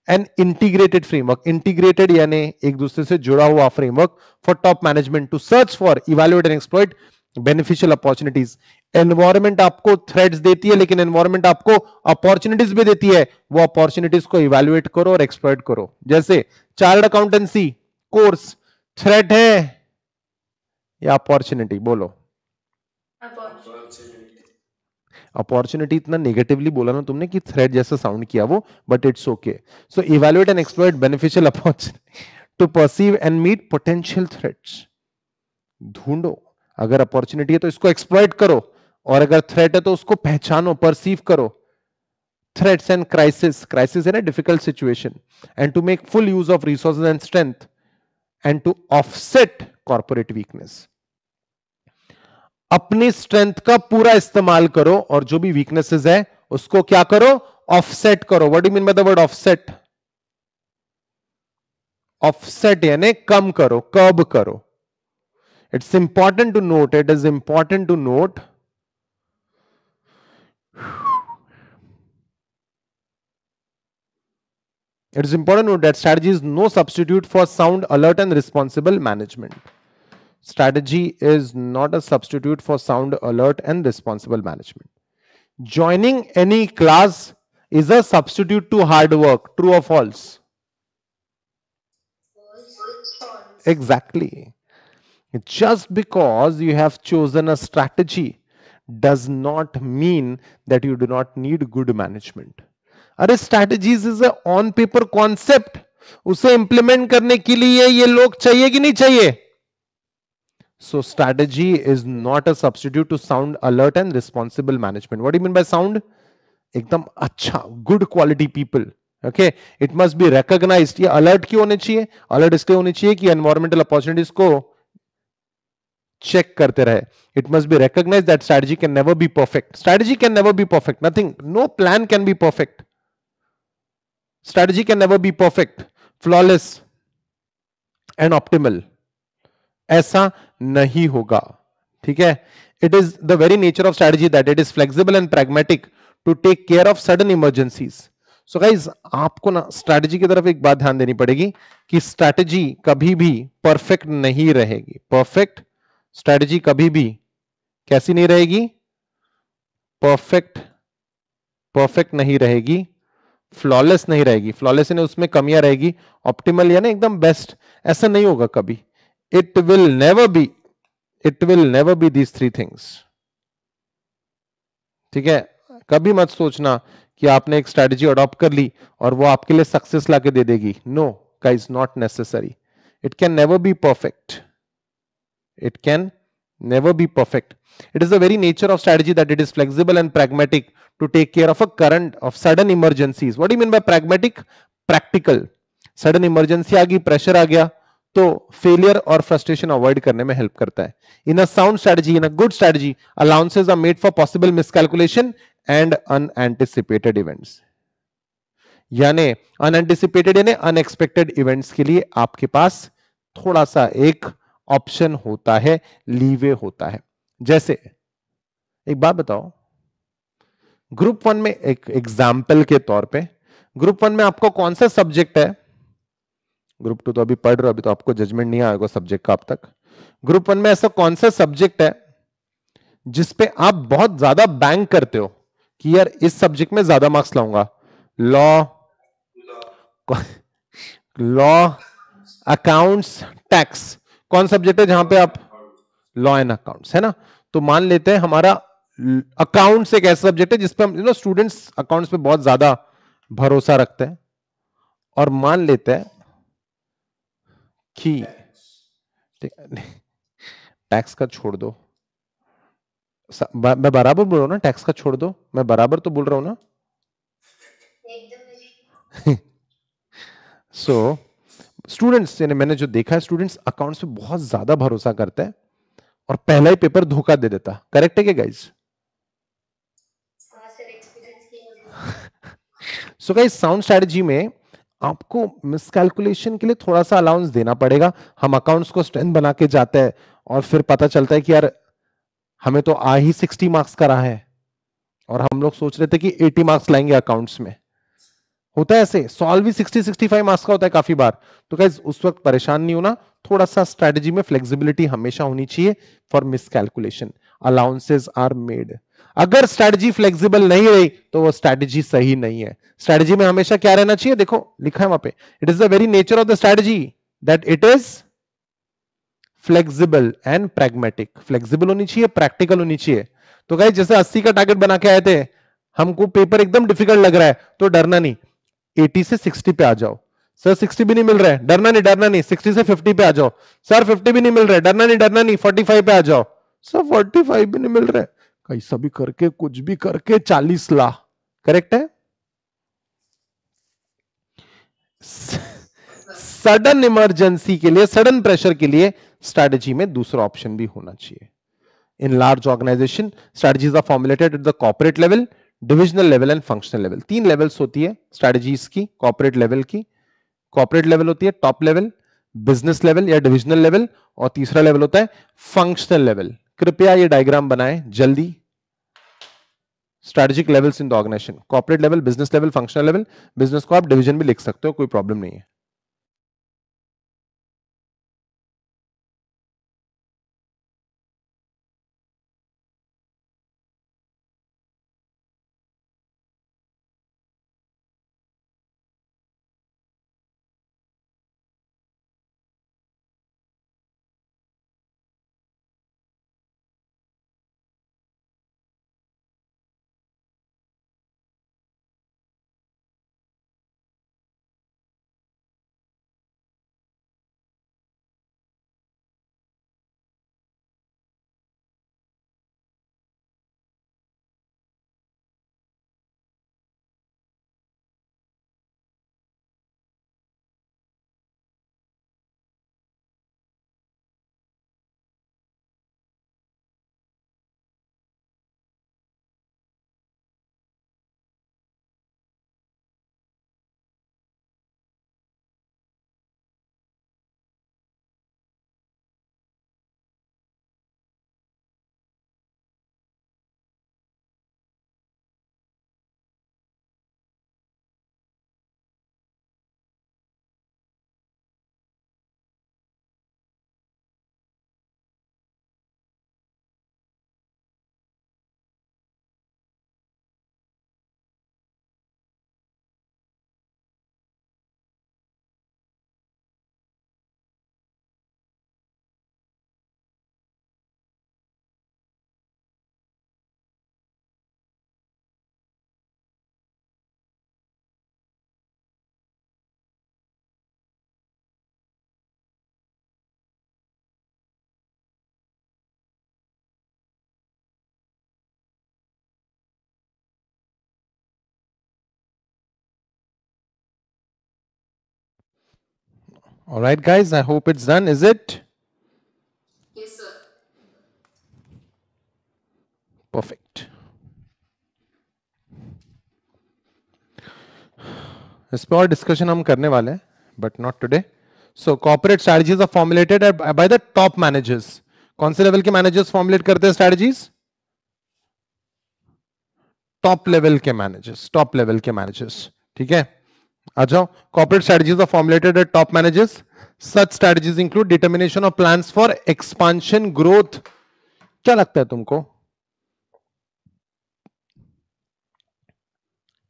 an integrated framework integrated यानी एक दूसरे से जुड़ा हुआ framework for top management to search for evaluate and exploit beneficial opportunities environment आपको थ्रेड्स देती है लेकिन एनवायरमेंट आपको अपॉर्चुनिटीज भी देती है वो अपॉर्चुनिटीज को इवेल्युएट करो और एक्सप्लॉइट करो जैसे चार्ट अकाउंटेंसी कोर्स थ्रेट है या अपॉर्चुनिटी बोलो अपॉर्चुनिटी इतना नेगेटिवली बोला ना तुमने कि थ्रेड जैसा साउंड किया वो but it's okay so evaluate and explore beneficial opportunity to perceive and meet potential threats ढूंढो अगर अपॉर्चुनिटी है तो इसको एक्सप्लोइट करो और अगर थ्रेट है तो उसको पहचानो परसीव करो थ्रेट्स एंड क्राइसिस क्राइसिस है ना difficult situation and to make full use of resources and strength and to offset corporate weakness अपनी स्ट्रेंथ का पूरा इस्तेमाल करो और जो भी वीकनेसेस है उसको क्या करो ऑफसेट करो what do mean by the word offset offset यानी कम करो कब करो it's important to note it is important to note it's important note to note is no is for sound alert and responsible management Strategy is not a substitute for sound, alert, and responsible management. Joining any class is a substitute to hard work. True or false? Exactly. Just because you have chosen a strategy does not mean that you do not need good management. strategies is a on paper concept? उसे इंप्लीमेंट करने के लिए ये लोग चाहिए कि नहीं चाहिए So strategy is not a substitute to sound, alert, and responsible management. What do you mean by sound? एकदम अच्छा good quality people okay it must be recognised ये अलर्ट क्यों होने चाहिए अलर्ट इसलिए होने चाहिए कि एनवायरमेंटल अपॉर्चुनिटीज को चेक करते रहे it must be recognise that strategy can never be perfect strategy can never be perfect nothing no plan can be perfect strategy can never be perfect flawless and optimal ऐसा नहीं होगा ठीक है it is the very nature of strategy that it is flexible and pragmatic to take care of sudden emergencies so guys आपको ना स्ट्रैटेजी की तरफ एक बात ध्यान देनी पड़ेगी कि स्ट्रैटेजी कभी भी परफेक्ट नहीं रहेगी परफेक्ट स्ट्रैटेजी कभी भी कैसी नहीं रहेगी परफेक्ट परफेक्ट नहीं रहेगी फ्लॉलेस नहीं रहेगी फ्लॉलेस उसमें कमियां रहेगी ऑप्टिमल ना एकदम बेस्ट ऐसा नहीं होगा कभी it will never be it will never be these three things ठीक है कभी मत सोचना कि आपने एक स्ट्रेटजी अडॉप्ट कर ली और वो आपके लिए सक्सेस ला के दे देगी नो का is not necessary it can never be perfect it can never be perfect it is the very nature of strategy that it is flexible and pragmatic to take care of a current of sudden emergencies what you mean by pragmatic practical sudden emergency आ गई प्रेशर आ गया तो फेलियर और फ्रस्ट्रेशन अवॉइड करने में हेल्प करता है in a sound strategy in a good strategy allowances are made for possible miscalculation and unanticipated events यानी अनएंटिसिपेटेड यानी अनएक्सपेक्टेड इवेंट्स के लिए आपके पास थोड़ा सा एक ऑप्शन होता है लीवे होता है जैसे एक बात बताओ ग्रुप वन में एक एग्जाम्पल के तौर पे ग्रुप वन में आपको कौन सा सब्जेक्ट है ग्रुप टू तो अभी पढ़ रहे हो अभी तो आपको जजमेंट नहीं आएगा सब्जेक्ट का अब तक ग्रुप वन में ऐसा कौन सा सब्जेक्ट है जिसपे आप बहुत ज्यादा बैंक करते हो कि यार इस सब्जेक्ट में ज्यादा मार्क्स लाऊंगा लॉ लॉ अकाउंट्स टैक्स कौन सब्जेक्ट है जहां पे आप लॉ एंड अकाउंट्स है ना तो मान लेते हैं हमारा अकाउंट्स एक ऐसा सब्जेक्ट है जिसपे हम यू नो स्टूडेंट्स अकाउंट्स पे बहुत ज्यादा भरोसा रखते हैं और मान लेते हैं की टैक्स का छोड़ दो मैं बराबर बोल रहा हूं ना टैक्स का छोड़ दो मैं बराबर तो बोल रहा हूं ना सो स्टूडेंट्स यानी मैंने जो देखा है स्टूडेंट्स अकाउंट्स पे बहुत ज्यादा भरोसा करते हैं और पहला ही पेपर धोखा दे देता करेक्ट है क्या guys so guys sound strategy में आपको मिसकैलकुलेशन के लिए थोड़ा सा अलाउंस देना पड़ेगा हम अकाउंट्स को स्ट्रेंथ बना के जाते हैं और फिर पता चलता है कि यार हमें तो आ ही सिक्सटी मार्क्स का रहा है और हम लोग सोच रहे थे कि एटी मार्क्स लाएंगे अकाउंट्स में होता है ऐसे सॉल्व भी सिक्सटी सिक्सटी फाइव मार्क्स का होता है काफी बार तो क्या उस वक्त परेशान नहीं होना थोड़ा सा स्ट्रेटेजी में फ्लेक्सिबिलिटी हमेशा होनी चाहिए for miscalculation allowances are made अगर स्ट्रैटेजी फ्लेक्सिबल नहीं रही तो वो स्ट्रैटेजी सही नहीं है स्ट्रैटेजी में हमेशा क्या रहना चाहिए देखो लिखा है वहां पे it is the very nature of the strategy that it is flexible and pragmatic flexible होनी चाहिए प्रैक्टिकल होनी चाहिए तो गाइज जैसे 80 का टारगेट बना के आए थे हमको पेपर एकदम डिफिकल्ट लग रहा है तो डरना नहीं 80 से 60 पे आ जाओ सर 60 भी नहीं मिल रहा है डरना नहीं डरना नहीं 60 से 50 पे आ जाओ सर 50 भी नहीं मिल रहा है डरना नहीं डरना नहीं 45 पे आ जाओ सर 45 भी नहीं मिल रहा है ऐसा भी करके कुछ भी करके चालीस लाख करेक्ट है सडन इमरजेंसी के लिए सडन प्रेशर के लिए स्ट्रेटजी में दूसरा ऑप्शन भी होना चाहिए in large organisation strategies are formulated at the corporate level divisional level and functional level तीन लेवल्स होती है स्ट्रेटजीज की कॉपोरेट लेवल की कॉपोरेट लेवल होती है टॉप लेवल बिजनेस लेवल या डिविजनल लेवल और तीसरा लेवल होता है फंक्शनल लेवल कृपया ये डायग्राम बनाएं जल्दी strategic levels in the organisation corporate level business level functional level business को आप डिवीजन भी लिख सकते हो कोई प्रॉब्लम नहीं है All right, guys, I hope it's done. Is it? Yes, sir. Perfect. इस पर और डिस्कशन हम करने वाले हैं but not today so corporate strategies are formulated by the top managers कौन से लेवल के मैनेजर्स फॉर्मुलेट करते हैं स्ट्रैटेजीज टॉप लेवल के मैनेजर्स टॉप लेवल के मैनेजर्स ठीक है अच्छा corporate strategies of formulated at top managers such strategies include determination of plan for expansion growth क्या लगता है तुमको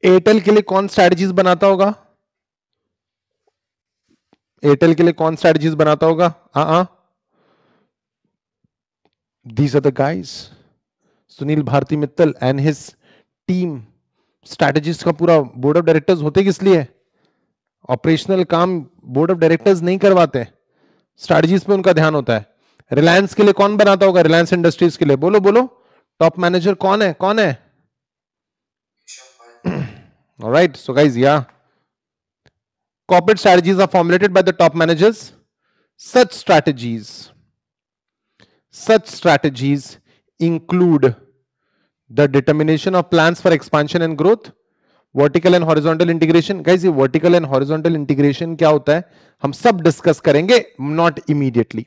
एयरटेल के लिए कौन स्ट्रेटजीज बनाता होगा एयरटेल के लिए कौन स्ट्रेटजीज बनाता होगा हा हा these are the guys Sunil Bharti Mittal and his team strategist का पूरा बोर्ड ऑफ डायरेक्टर्स होते किस लिए ऑपरेशनल काम बोर्ड ऑफ डायरेक्टर्स नहीं करवाते स्ट्रेटजीज पे उनका ध्यान होता है रिलायंस के लिए कौन बनाता होगा रिलायंस इंडस्ट्रीज के लिए बोलो बोलो टॉप मैनेजर कौन है कौन है राइट सो गाइज या corporate strategies are formulated by the top managers such strategies such strategies include the determination of plan for expansion and growth vertical and horizontal integration guys ये वर्टिकल एंड हॉरिजॉन्टल इंटीग्रेशन क्या होता है हम सब डिस्कस करेंगे not immediately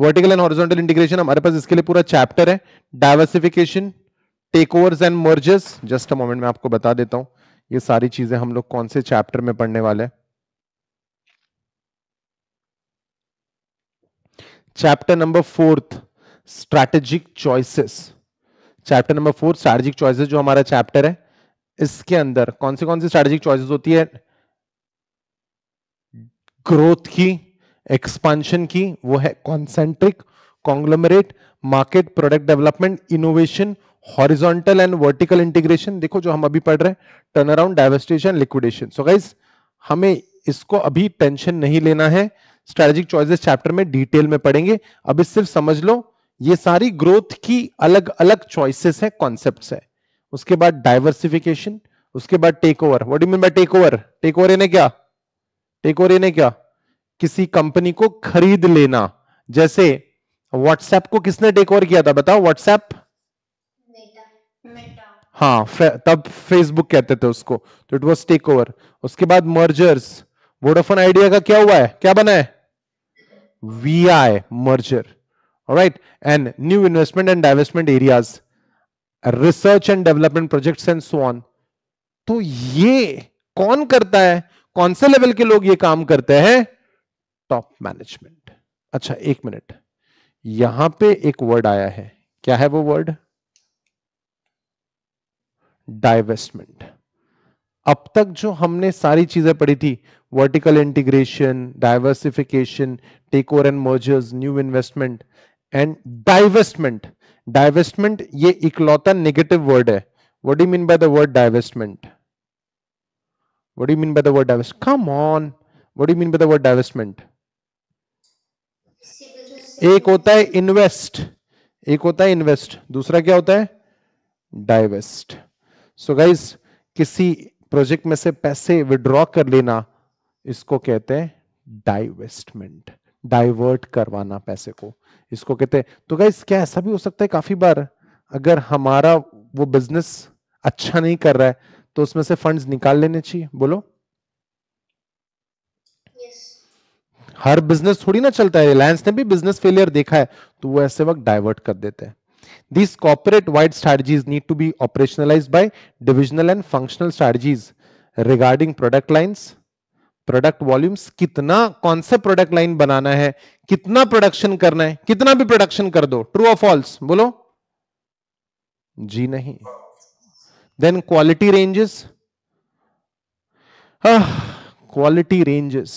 vertical and horizontal integration हमारे पास इसके लिए पूरा चैप्टर है diversification takeovers and mergers just a moment मैं आपको बता देता हूं ये सारी चीजें हम लोग कौन से चैप्टर में पढ़ने वाले chapter number fourth strategic choices chapter number fourth strategic choices जो हमारा चैप्टर है इसके अंदर कौन सी कौन सी स्ट्रेटेजिक चॉइसेस होती है ग्रोथ की एक्सपांशन की वो है concentric conglomerate market product development innovation horizontal and vertical integration देखो जो हम अभी पढ़ रहे हैं turnaround divestiture liquidation so guys हमें इसको अभी टेंशन नहीं लेना है स्ट्रेटेजिक चॉइसेस चैप्टर में डिटेल में पढ़ेंगे अभी सिर्फ समझ लो ये सारी ग्रोथ की अलग अलग चॉइसेस है कॉन्सेप्ट है उसके बाद डाइवर्सिफिकेशन उसके बाद takeover what you mean by takeover takeover इन्हें क्या टेक ओवर इन्हें क्या किसी कंपनी को खरीद लेना जैसे व्हाट्सएप को किसने टेक ओवर किया था बताओ व्हाट्सएप हाँ तब फेसबुक कहते थे उसको तो इट वॉज टेक ओवर उसके बाद मर्जर्स वोडाफोन आइडिया का क्या हुआ है क्या बना है V I merger right and new investment and divestment areas research and development project and so on तो ये कौन करता है कौन से लेवल के लोग ये काम करते हैं टॉप मैनेजमेंट अच्छा एक मिनट यहां पे एक वर्ड आया है क्या है वो वर्ड डाइवेस्टमेंट अब तक जो हमने सारी चीजें पढ़ी थी vertical integration diversification takeover and mergers new investment and divestment divestment ये इकलौता नेगेटिव वर्ड है what do mean by the word divestment what do mean by the word divest come on what do mean by the word divestment एक होता है इन्वेस्ट एक होता है इन्वेस्ट दूसरा क्या होता है डाइवेस्ट सो गाइज किसी प्रोजेक्ट में से पैसे विड्रॉ कर लेना इसको कहते हैं डाइवेस्टमेंट डाइवर्ट करवाना पैसे को इसको कहते हैं तो गाइस क्या ऐसा भी हो सकता है काफी बार अगर हमारा वो बिजनेस अच्छा नहीं कर रहा है तो उसमें से फंड्स निकाल लेने चाहिए बोलो yes. हर बिजनेस थोड़ी ना चलता है रिलायंस ने भी बिजनेस फेलियर देखा है तो वो ऐसे वक्त डाइवर्ट कर देते हैं these corporate wide strategies need to be operationalized by divisional and functional strategies regarding product lines product volumes कितना कौन से प्रोडक्ट लाइन बनाना है कितना प्रोडक्शन करना है कितना भी प्रोडक्शन कर दो ट्रू और फॉल्स बोलो जी नहीं then quality ranges quality ranges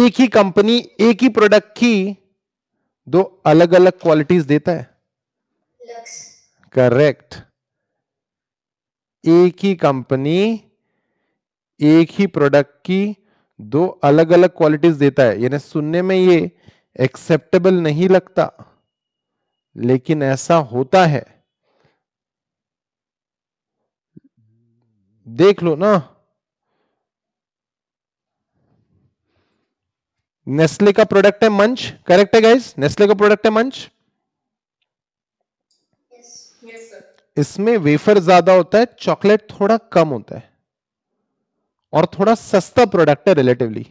एक ही कंपनी एक ही प्रोडक्ट की दो अलग अलग क्वालिटीज देता है करेक्ट एक ही कंपनी एक ही प्रोडक्ट की दो अलग अलग क्वालिटीज देता है यानी सुनने में ये एक्सेप्टेबल नहीं लगता लेकिन ऐसा होता है देख लो ना नेस्ले का प्रोडक्ट है मंच करेक्ट है गाइस नेस्ले का प्रोडक्ट है मंच इसमें वेफर ज्यादा होता है चॉकलेट थोड़ा कम होता है और थोड़ा सस्ता प्रोडक्ट है रिलेटिवली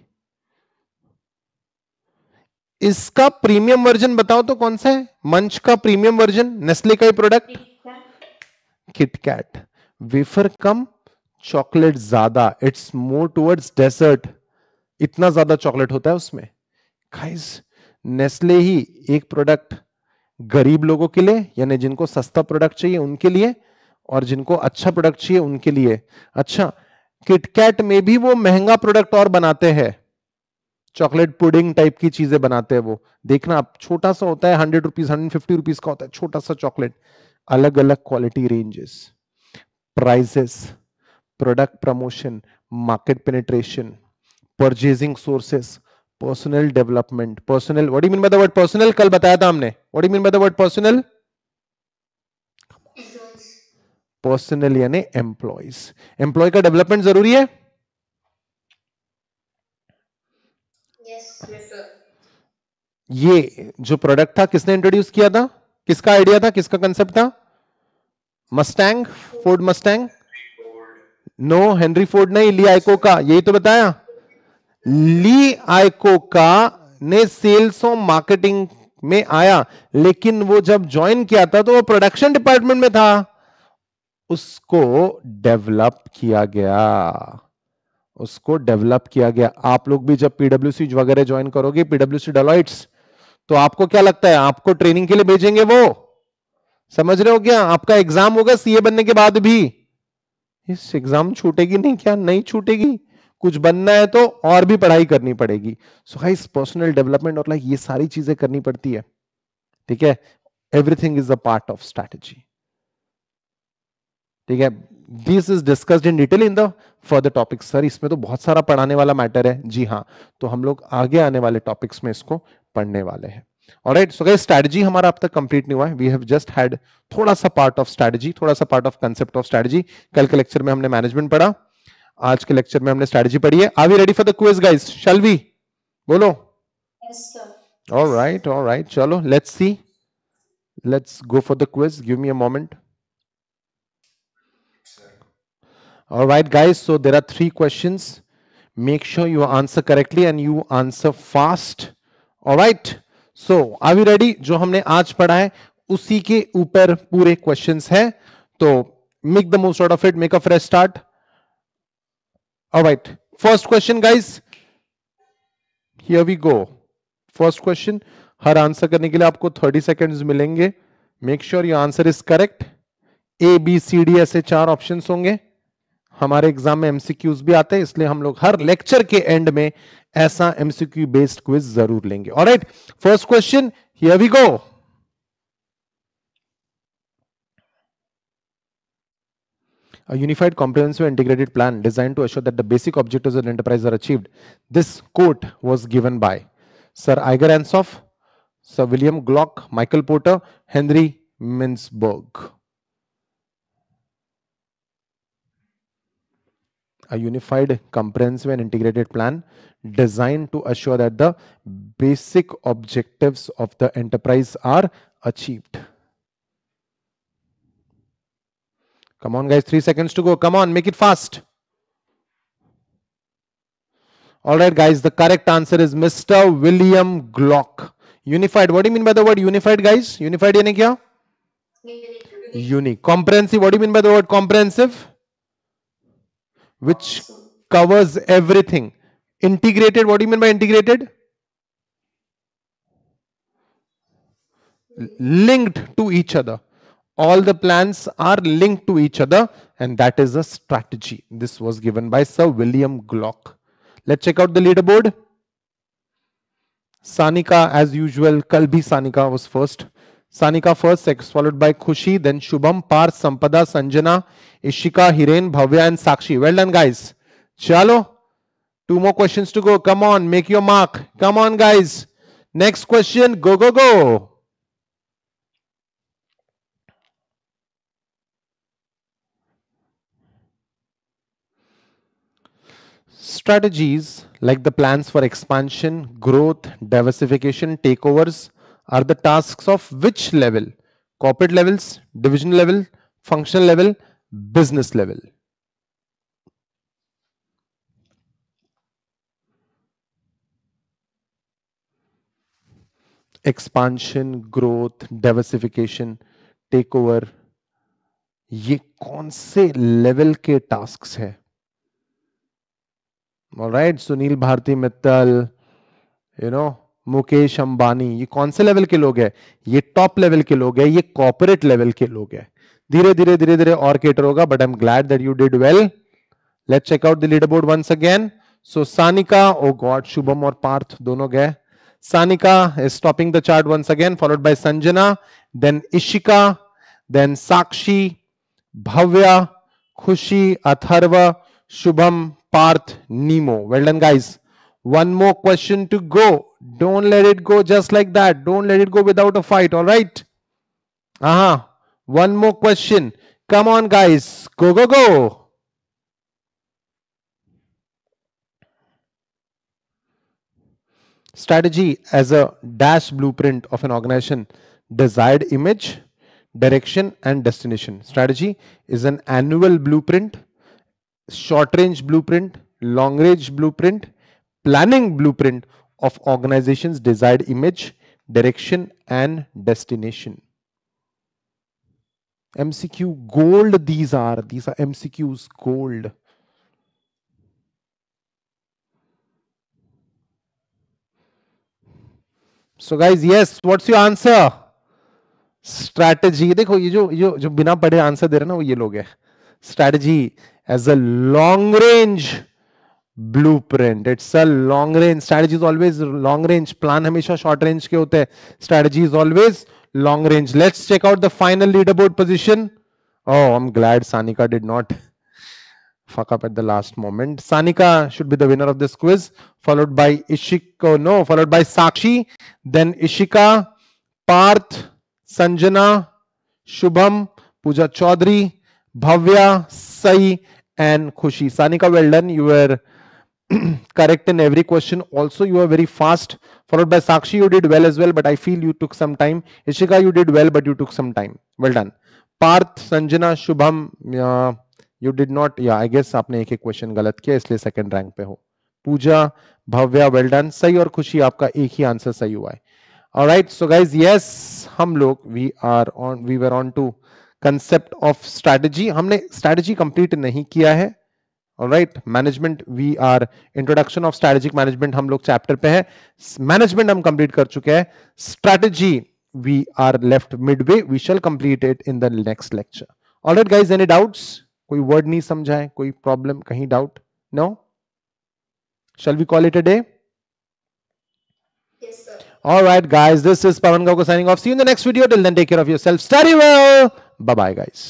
इसका प्रीमियम वर्जन बताओ तो कौन सा है मंच का प्रीमियम वर्जन नेस्ले का ही प्रोडक्ट किटकैट वेफर कम चॉकलेट ज्यादा इट्स मोर टुवर्ड्स डेसर्ट इतना ज्यादा चॉकलेट होता है उसमें गाइस नेस्ले ही एक प्रोडक्ट गरीब लोगों के लिए यानी जिनको सस्ता प्रोडक्ट चाहिए उनके लिए और जिनको अच्छा प्रोडक्ट चाहिए उनके लिए अच्छा किटकैट में भी वो महंगा प्रोडक्ट और बनाते हैं चॉकलेट पुडिंग टाइप की चीजें बनाते हैं वो देखना आप छोटा सा होता है hundred rupees hundred fifty rupees का होता है छोटा सा चॉकलेट अलग अलग quality ranges prices product promotion market penetration purchasing sources personal development personal what do mean by the word personal कल बताया था हमने what mean by the word personal personal यानी एम्प्लॉयज एम्प्लॉय का डेवलपमेंट जरूरी है yes, ये जो प्रोडक्ट था किसने इंट्रोड्यूस किया था किसका आइडिया था किसका कंसेप्ट था Mustang Ford Mustang no Henry Ford नहीं ली आइको का यही तो बताया ली आइको का ने सेल्स और मार्केटिंग में आया लेकिन वो जब ज्वाइन किया था तो वो प्रोडक्शन डिपार्टमेंट में था उसको डेवलप किया गया उसको डेवलप किया गया आप लोग भी जब पीडब्ल्यूसी वगैरह ज्वाइन करोगे पीडब्ल्यूसी डेलॉइट्स तो आपको क्या लगता है आपको ट्रेनिंग के लिए भेजेंगे वो समझ रहे हो क्या आपका एग्जाम होगा सीए बनने के बाद भी इस एग्जाम छूटेगी नहीं क्या नहीं छूटेगी कुछ बनना है तो और भी पढ़ाई करनी पड़ेगी सो हाइस पर्सनल डेवलपमेंट और लाइक ये सारी चीजें करनी पड़ती है ठीक है everything is a part of strategy ठीक है this is discussed in detail in the further topics sir इसमें तो बहुत सारा पढ़ाने वाला मैटर है जी हाँ तो हम लोग आगे आने वाले टॉपिक्स में इसको पढ़ने वाले हैं और राइट सो स्ट्रेटजी हमारा अब तक कंप्लीट नहीं हुआ है वी हैव जस्ट हैड थोड़ा सा पार्ट ऑफ स्ट्रेटजी थोड़ा सा part of concept of strategy कल के लेक्चर में हमने मैनेजमेंट पढ़ा आज के लेक्चर में हमने स्ट्रेटजी पढ़ी है are we ready for the quiz guys shall we बोलो ऑलराइट ऑलराइट चलो let's see let's go for the quiz give me a moment All right, guys. So there are three questions. Make sure you answer correctly and you answer fast. All right. So are we ready? जो हमने आज पढ़ा है उसी के ऊपर पूरे क्वेश्चंस हैं तो make the most out of it make a fresh start all right first question guys here we go first question हर आंसर करने के लिए आपको 30 सेकंड्स मिलेंगे make sure your answer is correct A B C D ऐसे चार ऑप्शंस होंगे हमारे एग्जाम में एमसीक्यूज भी आते हैं इसलिए हम लोग हर लेक्चर के एंड में ऐसा एमसीक्यू बेस्ड क्विज जरूर लेंगे और right first question here we go A unified, comprehensive, integrated plan designed to assure that the basic objectives of an enterprise are achieved. This quote was given by Sir Iger Ansoff, Sir William Glock, Michael Porter, Henry Mintzberg. a unified, comprehensive, and integrated plan designed to assure that the basic objectives of the enterprise are achieved. Come on, guys, three seconds to go. Come on, make it fast. All right, guys, the correct answer is Mr. William Glock. Unified. What do you mean by the word unified, guys? Unified, Unique. Comprehensive. What do you mean by the word comprehensive? which covers everything. Integrated, what do you mean by integrated? Linked to each other. All the plans are linked to each other, and that is a strategy. This was given by Sir William Glock. Let's check out the leaderboard. Sanika, as usual, Kalbi Sanika was first. Sanika first sex followed by Khushi then Shubham Parth Sampada Sanjana Ishika Hiren Bhavya and Sakshi well done guys चलो two more question to go come on make your mark come on guys next question go go go strategies like the plans for expansion growth diversification takeovers are the tasks of which level? Corporate levels, division level, functional level, business level. Expansion, growth, diversification, takeover. ये कौन से लेवल के टास्क्स हैं? All right, Sunil Bharti Mittal, you know, Mukesh Ambani ये कौन से लेवल के लोग हैं ये टॉप लेवल के लोग हैं ये कॉपोरेट लेवल के लोग हैं धीरे धीरे धीरे धीरे और केटर होगा but I am glad that you did well let check out the board once again so Sanika oh God Shubham और पार्थ दोनों गए Sanika is stopping the chart once again followed by Sanjana then Ishika then Sakshi Bhavya Khushi Atharva Shubham Parth Nimo well done guys one more question to go Don't let it go just like that. Don't let it go without a fight. All right. Aha. Uh-huh. One more question. Come on, guys. Go, go, go. Strategy as a dash blueprint of an organization, desired image, direction, and destination. Strategy is an annual blueprint, short range blueprint, long range blueprint, planning blueprint of organization's desired image, direction, and destination. MCQ gold, these are, these are MCQs gold. So guys, yes. What's your answer? Strategy. देखो ये जो ये जो बिना पढ़े आंसर दे रहे ना वो ये लोग है Strategy as a long range. blueprint it's a long range strategy is always long range plan हमेशा शॉर्ट रेंज के होते हैं strategy is always long range let's check out the final leaderboard position oh am glad Sanika did not fuck up at the last moment sanika should be the winner of this quiz followed by ishiko no followed by sakshi then ishika parth sanjana shubham pooja chaudhary bhavya sai and khushi sanika well done you were correct in every question. Also, you are very fast. Followed by Sakshi, you did well as well, but I feel you took some time. Ishika, you did well, but you took some time. Well done. Parth, Sanjana, Shubham, uh, you did not. Yeah, I guess aapne ek ek question galat kiya isliye second rank pe ho pooja bhavya well done sahi aur khushi aapka ek hi answer sahi hua hai all right so guys yes hum log we are on we were on to concept of strategy humne strategy complete nahi kiya hai right management we are introduction of strategic management हम लोग चैप्टर पे हैं मैनेजमेंट हम कंप्लीट कर चुके हैं strategy we are left midway we shall complete it in the next lecture right guys any doubts कोई वर्ड नहीं समझाए कोई प्रॉब्लम कहीं doubt no shall we call it a day All right, guys, this is Pavan Gauko signing off. See you in the next video. Till then, take care of yourself. Study well. Bye-bye, guys.